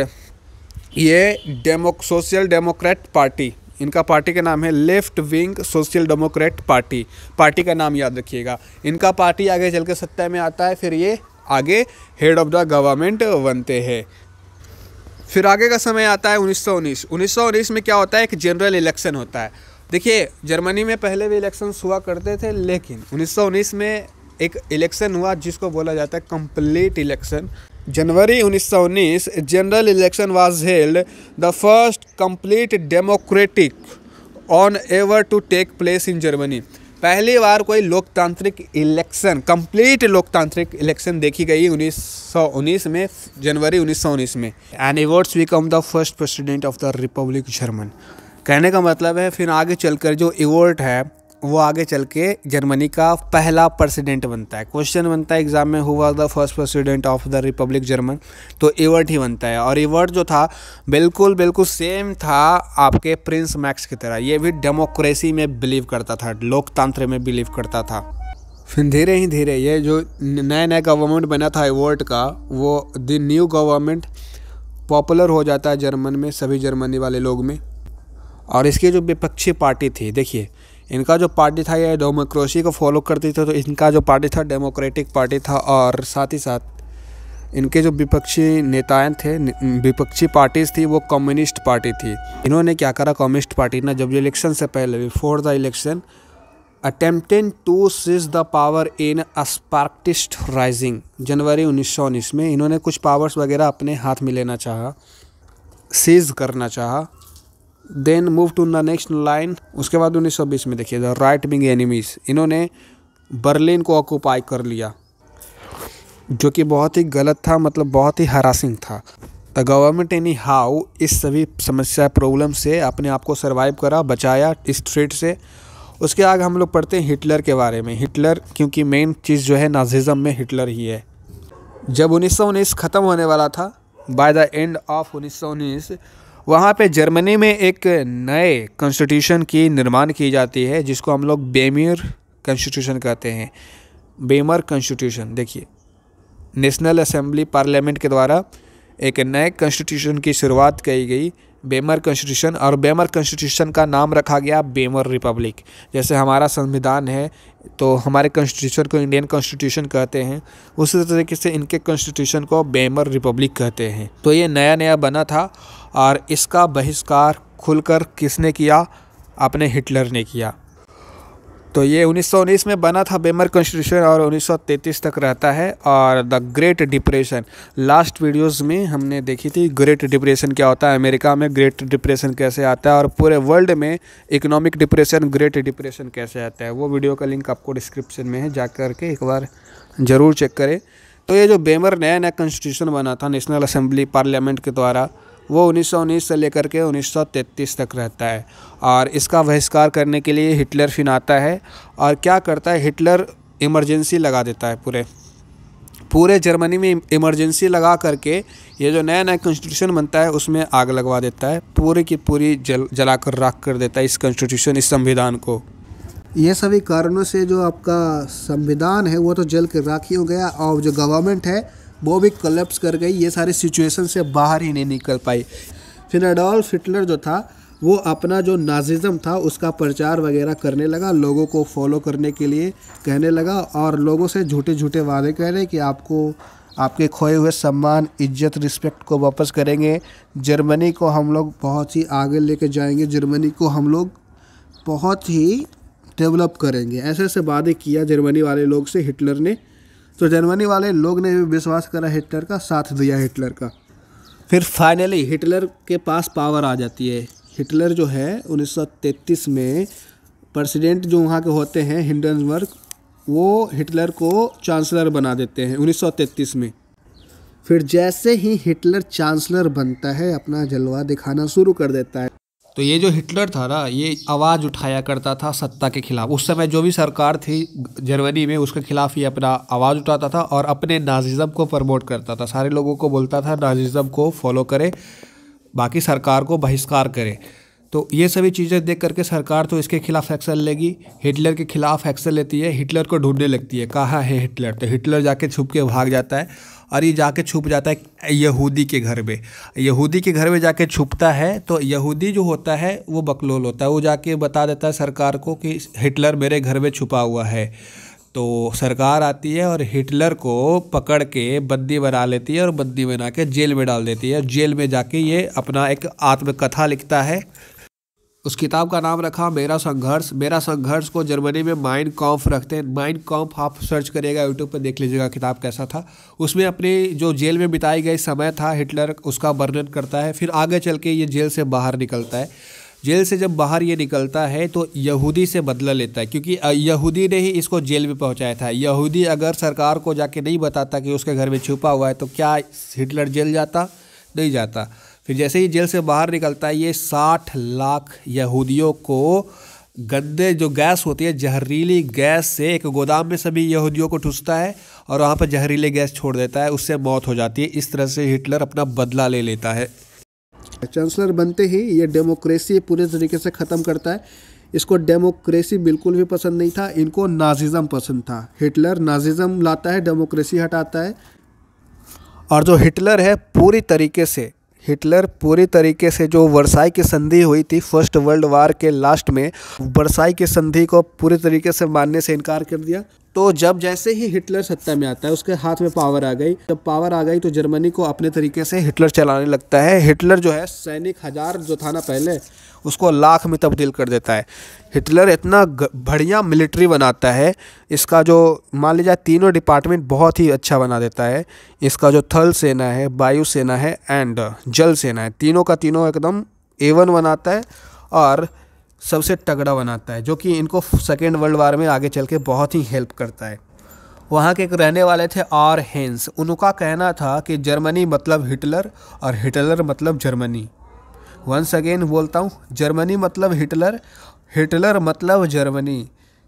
ये डेमो सोशल डेमोक्रेट पार्टी इनका पार्टी का नाम है left wing social democrat party party का नाम याद रखिएगा इनका पार्टी आगे चल के सत्ता में आता है फिर ये आगे हेड ऑफ द गवर्नमेंट बनते हैं फिर आगे का समय आता है 1919 1919 में क्या होता है एक जनरल इलेक्शन होता है देखिए जर्मनी में पहले भी इलेक्शन हुआ करते थे लेकिन 1919 में एक इलेक्शन हुआ जिसको बोला जाता है complete election January 1919, general election was held the first complete democratic on ever to take place in Germany पहली बार कोई लोकतांत्रिक इलेक्शन कंप्लीट लोकतांत्रिक इलेक्शन देखी गई 1919 में जनवरी 1919 में and Eberts become the first president of the republic German कहने का मतलब है फिर आगे चलकर जो इवोल्ट है वो आगे चल के जर्मनी का पहला प्रेसिडेंट बनता है क्वेश्चन बनता है एग्जाम में हुआ the first president of the republic German तो इवर्ट ही बनता है और इवर्ट जो था बिल्कुल बिल्कुल सेम था आपके प्रिंस मैक्स की तरह ये भी डेमोक्रेसी में बिलीव करता था लोकतंत्र में बिलीव करता था फिर धीरे ही धीरे ये जो नया नया गवर्नमेंट बना था इवर्ट का वो द न्यू गवर्नमेंट पॉपुलर हो जाता है जर्मन में सभी जर्मनी वाले लोग में और इसकी जो विपक्षी पार्टी थी देखिए इनका जो पार्टी था यह डेमोक्रेसी को फॉलो करती थी तो इनका जो पार्टी था डेमोक्रेटिक पार्टी था और साथ ही साथ इनके जो विपक्षी नेताएं थे विपक्षी पार्टीज थी वो कम्युनिस्ट पार्टी थी इन्होंने क्या करा कम्युनिस्ट पार्टी ने जब इलेक्शन से पहले before the election attempting to seize the power in Spartacist rising January उन्नीस में इन्होंने कुछ पावर्स वगैरह अपने हाथ में लेना चाहा सीज करना चाहा then move to the next line उसके बाद 1920 में देखिए द राइट विंग एनिमीज इन्होंने बर्लिन को ऑक्यूपाई कर लिया जो कि बहुत ही गलत था मतलब बहुत ही हरासिंग था द गवर्नमेंट एनी हाउ इस सभी समस्या प्रॉब्लम से अपने आप को सर्वाइव करा बचाया इस थ्रेट से उसके आगे हम लोग पढ़ते हैं हिटलर के बारे में हिटलर क्योंकि मेन चीज़ जो है नाजिज़म में हिटलर ही है जब उन्नीस ख़त्म होने वाला था बाय द एंड ऑफ उन्नीस वहाँ पे जर्मनी में एक नए कॉन्स्टिट्यूशन की निर्माण की जाती है जिसको हम लोग बेमियर कॉन्स्टिट्यूशन कहते हैं बेमर कॉन्स्टिट्यूशन देखिए नेशनल असेंबली पार्लियामेंट के द्वारा एक नए कॉन्स्टिट्यूशन की शुरुआत की गई बेमर कॉन्स्टिट्यूशन और बेमर कॉन्स्टिट्यूशन का नाम रखा गया बेमर रिपब्लिक जैसे हमारा संविधान है तो हमारे कॉन्स्टिट्यूशन को इंडियन कॉन्स्टिट्यूशन कहते हैं उसी तरीके से इनके कॉन्स्टिट्यूशन को बेमर रिपब्लिक कहते हैं तो ये नया नया बना था और इसका बहिष्कार खुलकर किसने किया अपने हिटलर ने किया तो ये 1919 में बना था बेमर कॉन्स्टिट्यूशन और 1933 तक रहता है और the great depression last videos में हमने देखी थी ग्रेट डिप्रेशन क्या होता है अमेरिका में ग्रेट डिप्रेशन कैसे आता है और पूरे वर्ल्ड में इकोनॉमिक डिप्रेशन ग्रेट डिप्रेशन कैसे आता है वो वीडियो का लिंक आपको डिस्क्रिप्शन में है जा कर के एक बार ज़रूर चेक करें तो ये जो बेमर नया नया कॉन्स्टिट्यूशन बना था नेशनल असेंबली पार्लियामेंट के द्वारा वो उन्नीस से लेकर के 1933 तक रहता है और इसका बहिष्कार करने के लिए हिटलर फिन आता है और क्या करता है हिटलर इमरजेंसी लगा देता है पूरे पूरे जर्मनी में इमरजेंसी लगा करके ये जो नया नया कॉन्स्टिट्यूशन बनता है उसमें आग लगवा देता है पूरे की पूरी जल जलाकर राख कर देता है इस कॉन्स्टिट्यूशन इस संविधान को ये सभी कारणों से जो आपका संविधान है वो तो जल के राख ही हो गया और जो गवर्नमेंट है वो भी कलप्स कर गई ये सारे सिचुएशन से बाहर ही नहीं निकल पाई फिर अडोल्फ हिटलर जो था वो अपना जो नाजिज़म था उसका प्रचार वगैरह करने लगा लोगों को फॉलो करने के लिए कहने लगा और लोगों से झूठे झूठे वादे कह रहे कि आपको आपके खोए हुए सम्मान इज्जत रिस्पेक्ट को वापस करेंगे जर्मनी को हम लोग बहुत ही आगे लेके जाएंगे जर्मनी को हम लोग बहुत ही डेवलप करेंगे ऐसे ऐसे वादे किया जर्मनी वाले लोग से हिटलर ने तो जर्मनी वाले लोग ने भी विश्वास करा हिटलर का साथ दिया हिटलर का फिर फाइनली हिटलर के पास पावर आ जाती है हिटलर जो है 1933 में प्रेसिडेंट जो वहाँ के होते हैं हिंडनबर्ग वो हिटलर को चांसलर बना देते हैं 1933 में फिर जैसे ही हिटलर चांसलर बनता है अपना जलवा दिखाना शुरू कर देता है तो ये जो हिटलर था ना ये आवाज़ उठाया करता था सत्ता के खिलाफ उस समय जो भी सरकार थी जर्मनी में उसके खिलाफ ये अपना आवाज़ उठाता था और अपने नाजिज़म को प्रमोट करता था सारे लोगों को बोलता था नाजिज़म को फॉलो करे बाकी सरकार को बहिष्कार करे तो ये सभी चीज़ें देख करके सरकार तो इसके खिलाफ एक्शन लेगी हिटलर के खिलाफ एक्शन लेती है हिटलर को ढूंढने लगती है कहाँ है हिटलर तो हिटलर जाके छुप के भाग जाता है और ये जाके छुप जाता है यहूदी के घर में यहूदी के घर में जाके छुपता है तो यहूदी जो होता है वो बकलोल होता है वो जाके बता देता है सरकार को कि हिटलर मेरे घर में छुपा हुआ है तो सरकार आती है और हिटलर को पकड़ के बंदी बना लेती है और बंदी बना के जेल में डाल देती है जेल में जाके ये अपना एक आत्मकथा लिखता है उस किताब का नाम रखा मेरा संघर्ष मेरा संघर्ष को जर्मनी में माइंड कॉम्फ रखते हैं माइंड कॉम्फ आप सर्च करिएगा यूट्यूब पर देख लीजिएगा किताब कैसा था उसमें अपने जो जेल में बिताई गई समय था हिटलर उसका वर्णन करता है फिर आगे चल के ये जेल से बाहर निकलता है जेल से जब बाहर ये निकलता है तो यहूदी से बदला लेता है क्योंकि यहूदी ने ही इसको जेल में पहुंचाया था यहूदी अगर सरकार को जाके नहीं बताता कि उसके घर में छुपा हुआ है तो क्या हिटलर जेल जाता नहीं जाता फिर जैसे ही जेल से बाहर निकलता है ये साठ लाख यहूदियों को गंदे जो गैस होती है जहरीली गैस से एक गोदाम में सभी यहूदियों को ठुसता है और वहाँ पर जहरीली गैस छोड़ देता है उससे मौत हो जाती है इस तरह से हिटलर अपना बदला ले लेता है चांसलर बनते ही ये डेमोक्रेसी पूरे तरीके से ख़त्म करता है इसको डेमोक्रेसी बिल्कुल भी पसंद नहीं था इनको नाजिज़म पसंद था हिटलर नाजिज़म लाता है डेमोक्रेसी हटाता है और जो हिटलर है पूरी तरीके से हिटलर पूरी तरीके से जो वर्साई की संधि हुई थी फर्स्ट वर्ल्ड वार के लास्ट में वर्साई की संधि को पूरी तरीके से मानने से इनकार कर दिया तो जब जैसे ही हिटलर सत्ता में आता है उसके हाथ में पावर आ गई जब पावर आ गई तो जर्मनी को अपने तरीके से हिटलर चलाने लगता है हिटलर जो है सैनिक हजार जो था ना पहले उसको लाख में तब्दील कर देता है हिटलर इतना बढ़िया मिलिट्री बनाता है इसका जो मान लीजिए तीनों डिपार्टमेंट बहुत ही अच्छा बना देता है इसका जो थल सेना है वायु सेना है एंड जल सेना है तीनों का तीनों एकदम एवन बनाता है और सबसे तगड़ा बनाता है जो कि इनको सेकेंड वर्ल्ड वार में आगे चल के बहुत ही हेल्प करता है वहाँ के एक रहने वाले थे आर हेंस उनका कहना था कि जर्मनी मतलब हिटलर और हिटलर मतलब जर्मनी वंस अगेन बोलता हूँ जर्मनी मतलब हिटलर हिटलर मतलब जर्मनी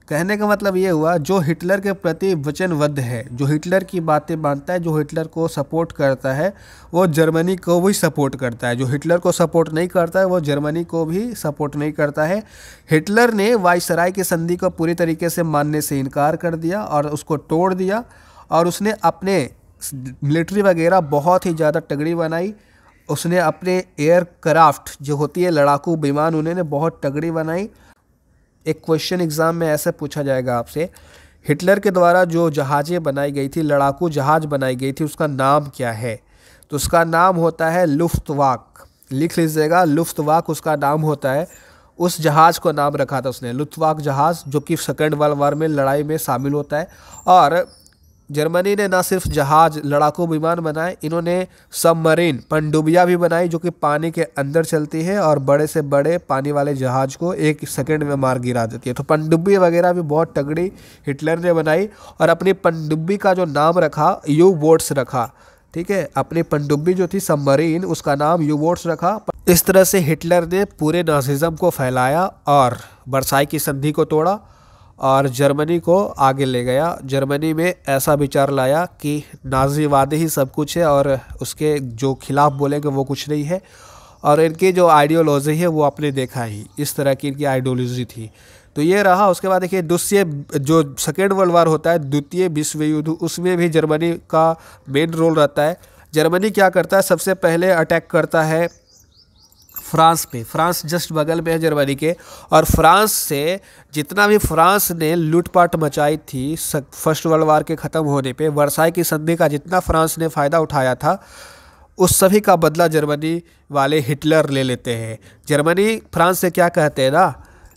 कहने का मतलब ये हुआ जो हिटलर के प्रति वचनबद्ध है जो हिटलर की बातें मानता है जो हिटलर को सपोर्ट करता है वो जर्मनी को भी सपोर्ट करता है जो हिटलर को सपोर्ट नहीं करता है वो जर्मनी को भी सपोर्ट नहीं करता है हिटलर ने वायसराय की संधि को पूरी तरीके से मानने से इनकार कर दिया और उसको तोड़ दिया और उसने अपने मिलिट्री वगैरह बहुत ही ज़्यादा तगड़ी बनाई उसने अपने एयरक्राफ्ट जो होती है लड़ाकू विमान उन्होंने बहुत तगड़ी बनाई एक क्वेश्चन एग्ज़ाम में ऐसा पूछा जाएगा आपसे हिटलर के द्वारा जो जहाज़ें बनाई गई थी लड़ाकू जहाज़ बनाई गई थी उसका नाम क्या है तो उसका नाम होता है लुफ्तवाक लिख लीजिएगा लुफ्तवाक उसका नाम होता है उस जहाज़ को नाम रखा था उसने लुफ्तवाक जहाज़ जो कि सेकेंड वर्ल्ड वार में लड़ाई में शामिल होता है और जर्मनी ने ना सिर्फ जहाज लड़ाकू विमान बनाए इन्होंने सबमरीन पनडुबिया भी बनाई जो कि पानी के अंदर चलती है और बड़े से बड़े पानी वाले जहाज को एक सेकंड में मार गिरा देती है तो पनडुब्बी वगैरह भी बहुत तगड़ी हिटलर ने बनाई और अपनी पनडुब्बी का जो नाम रखा यू बोट्स रखा ठीक है अपनी पनडुब्बी जो थी सबमरीन उसका नाम यू वोट्स रखा इस तरह से हिटलर ने पूरे नाजिज़म को फैलाया और बरसाई की संधि को तोड़ा और जर्मनी को आगे ले गया जर्मनी में ऐसा विचार लाया कि नाजीवादी ही सब कुछ है और उसके जो खिलाफ़ बोलेंगे वो कुछ नहीं है और इनकी जो आइडियोलॉजी है वो आपने देखा ही इस तरह की इनकी आइडियोलॉजी थी तो ये रहा उसके बाद देखिए दूसरे जो सेकेंड वर्ल्ड वार होता है द्वितीय विश्व युद्ध उसमें भी जर्मनी का मेन रोल रहता है जर्मनी क्या करता है सबसे पहले अटैक करता है फ्रांस में फ्रांस जस्ट बगल में है जर्मनी के और फ्रांस से जितना भी फ्रांस ने लूटपाट मचाई थी फर्स्ट वर्ल्ड वार के ख़त्म होने पे वर्षाई की संधि का जितना फ्रांस ने फ़ायदा उठाया था उस सभी का बदला जर्मनी वाले हिटलर ले लेते हैं जर्मनी फ्रांस से क्या कहते हैं ना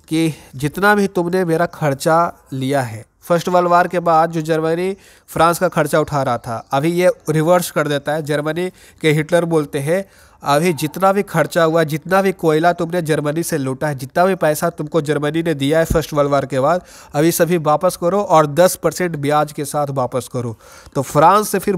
कि जितना भी तुमने मेरा खर्चा लिया है फर्स्ट वर्ल्ड वार के बाद जो जर्मनी फ्रांस का खर्चा उठा रहा था अभी ये रिवर्स कर देता है जर्मनी के हिटलर बोलते हैं अभी जितना भी खर्चा हुआ जितना भी कोयला तुमने जर्मनी से लूटा है जितना भी पैसा तुमको जर्मनी ने दिया है फर्स्ट वर्ल्ड वार के बाद अभी सभी वापस करो और 10 परसेंट ब्याज के साथ वापस करो तो फ्रांस से फिर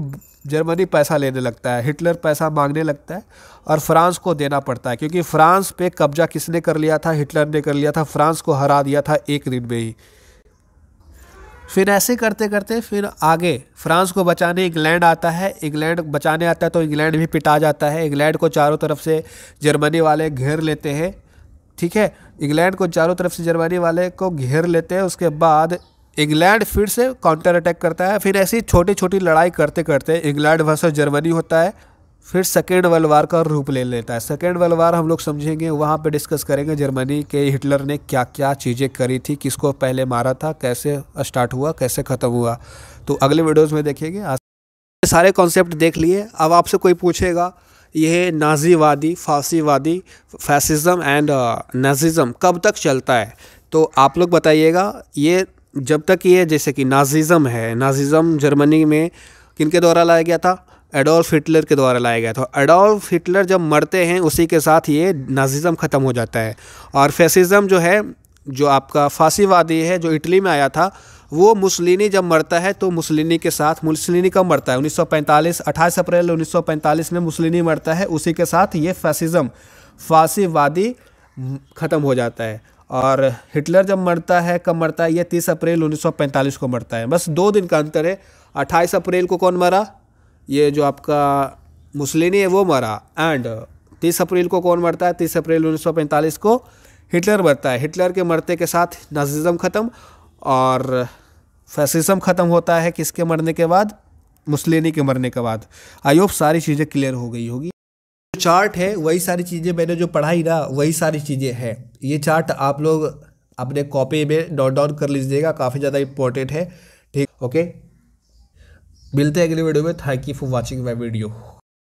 जर्मनी पैसा लेने लगता है हिटलर पैसा मांगने लगता है और फ्रांस को देना पड़ता है क्योंकि फ्रांस पे कब्जा किसने कर लिया था हिटलर ने कर लिया था फ्रांस को हरा दिया था एक दिन में ही फिर ऐसे करते करते फिर आगे फ्रांस को बचाने इंग्लैंड आता है इंग्लैंड बचाने आता है तो इंग्लैंड भी पिटा जाता है इंग्लैंड को चारों तरफ से जर्मनी वाले घेर लेते हैं ठीक है इंग्लैंड को चारों तरफ से जर्मनी वाले को घेर लेते हैं उसके बाद इंग्लैंड फिर से काउंटर अटैक करता है फिर ऐसी छोटी छोटी लड़ाई करते करते इंग्लैंड वर्सेस जर्मनी होता है फिर सेकेंड वर्ल्ड वार का रूप ले लेता है सेकेंड वर्ल्ड वार हम लोग समझेंगे वहाँ पे डिस्कस करेंगे जर्मनी के हिटलर ने क्या क्या चीज़ें करी थी किसको पहले मारा था कैसे स्टार्ट हुआ कैसे ख़त्म हुआ तो अगले वीडियोज़ में देखेंगे आज सारे कॉन्सेप्ट देख लिए अब आपसे कोई पूछेगा यह नाजीवादी फांसीवादी फैसिज़म एंड नाजिज़म कब तक चलता है तो आप लोग बताइएगा ये जब तक ये जैसे कि नाजिज़म है नाजिजम जर्मनी में किन के द्वारा लाया गया था एडोल्फ हिटलर के द्वारा लाया गया था एडोल्फ हिटलर जब मरते हैं उसी के साथ ये नाजिज़म ख़त्म हो जाता है और फैसिज़म जो है जो आपका फांसीवादी है जो इटली में आया था वो मुसलिनी जब मरता है तो मुसलिनी के साथ मुसलिनी कब मरता है 1945 28 अप्रैल 1945 में मुसलिनी मरता है उसी के साथ ये फैसिज़म फांसीवादी ख़त्म हो जाता है और हिटलर जब मरता है कब मरता है ये 30 अप्रैल 1945 को मरता है बस दो दिन का अंतर है 28 अप्रैल को कौन मरा ये जो आपका मुसलिनी है वो मरा एंड तीस अप्रैल को कौन मरता है तीस अप्रैल 1945 को हिटलर मरता है हिटलर के मरते के साथ नाजिज़म ख़त्म और फैसिज़म ख़त्म होता है किसके मरने के बाद मुसलिनी के मरने के बाद आई होप सारी चीज़ें क्लियर हो गई होगी जो चार्ट है वही सारी चीज़ें मैंने जो पढ़ाई ना वही सारी चीज़ें हैं ये चार्ट आप लोग अपने कॉपी में नोट डाउन कर लीजिएगा काफ़ी ज़्यादा इंपॉर्टेंट है ठीक ओके मिलते हैं अगले वीडियो में thank you for watching my video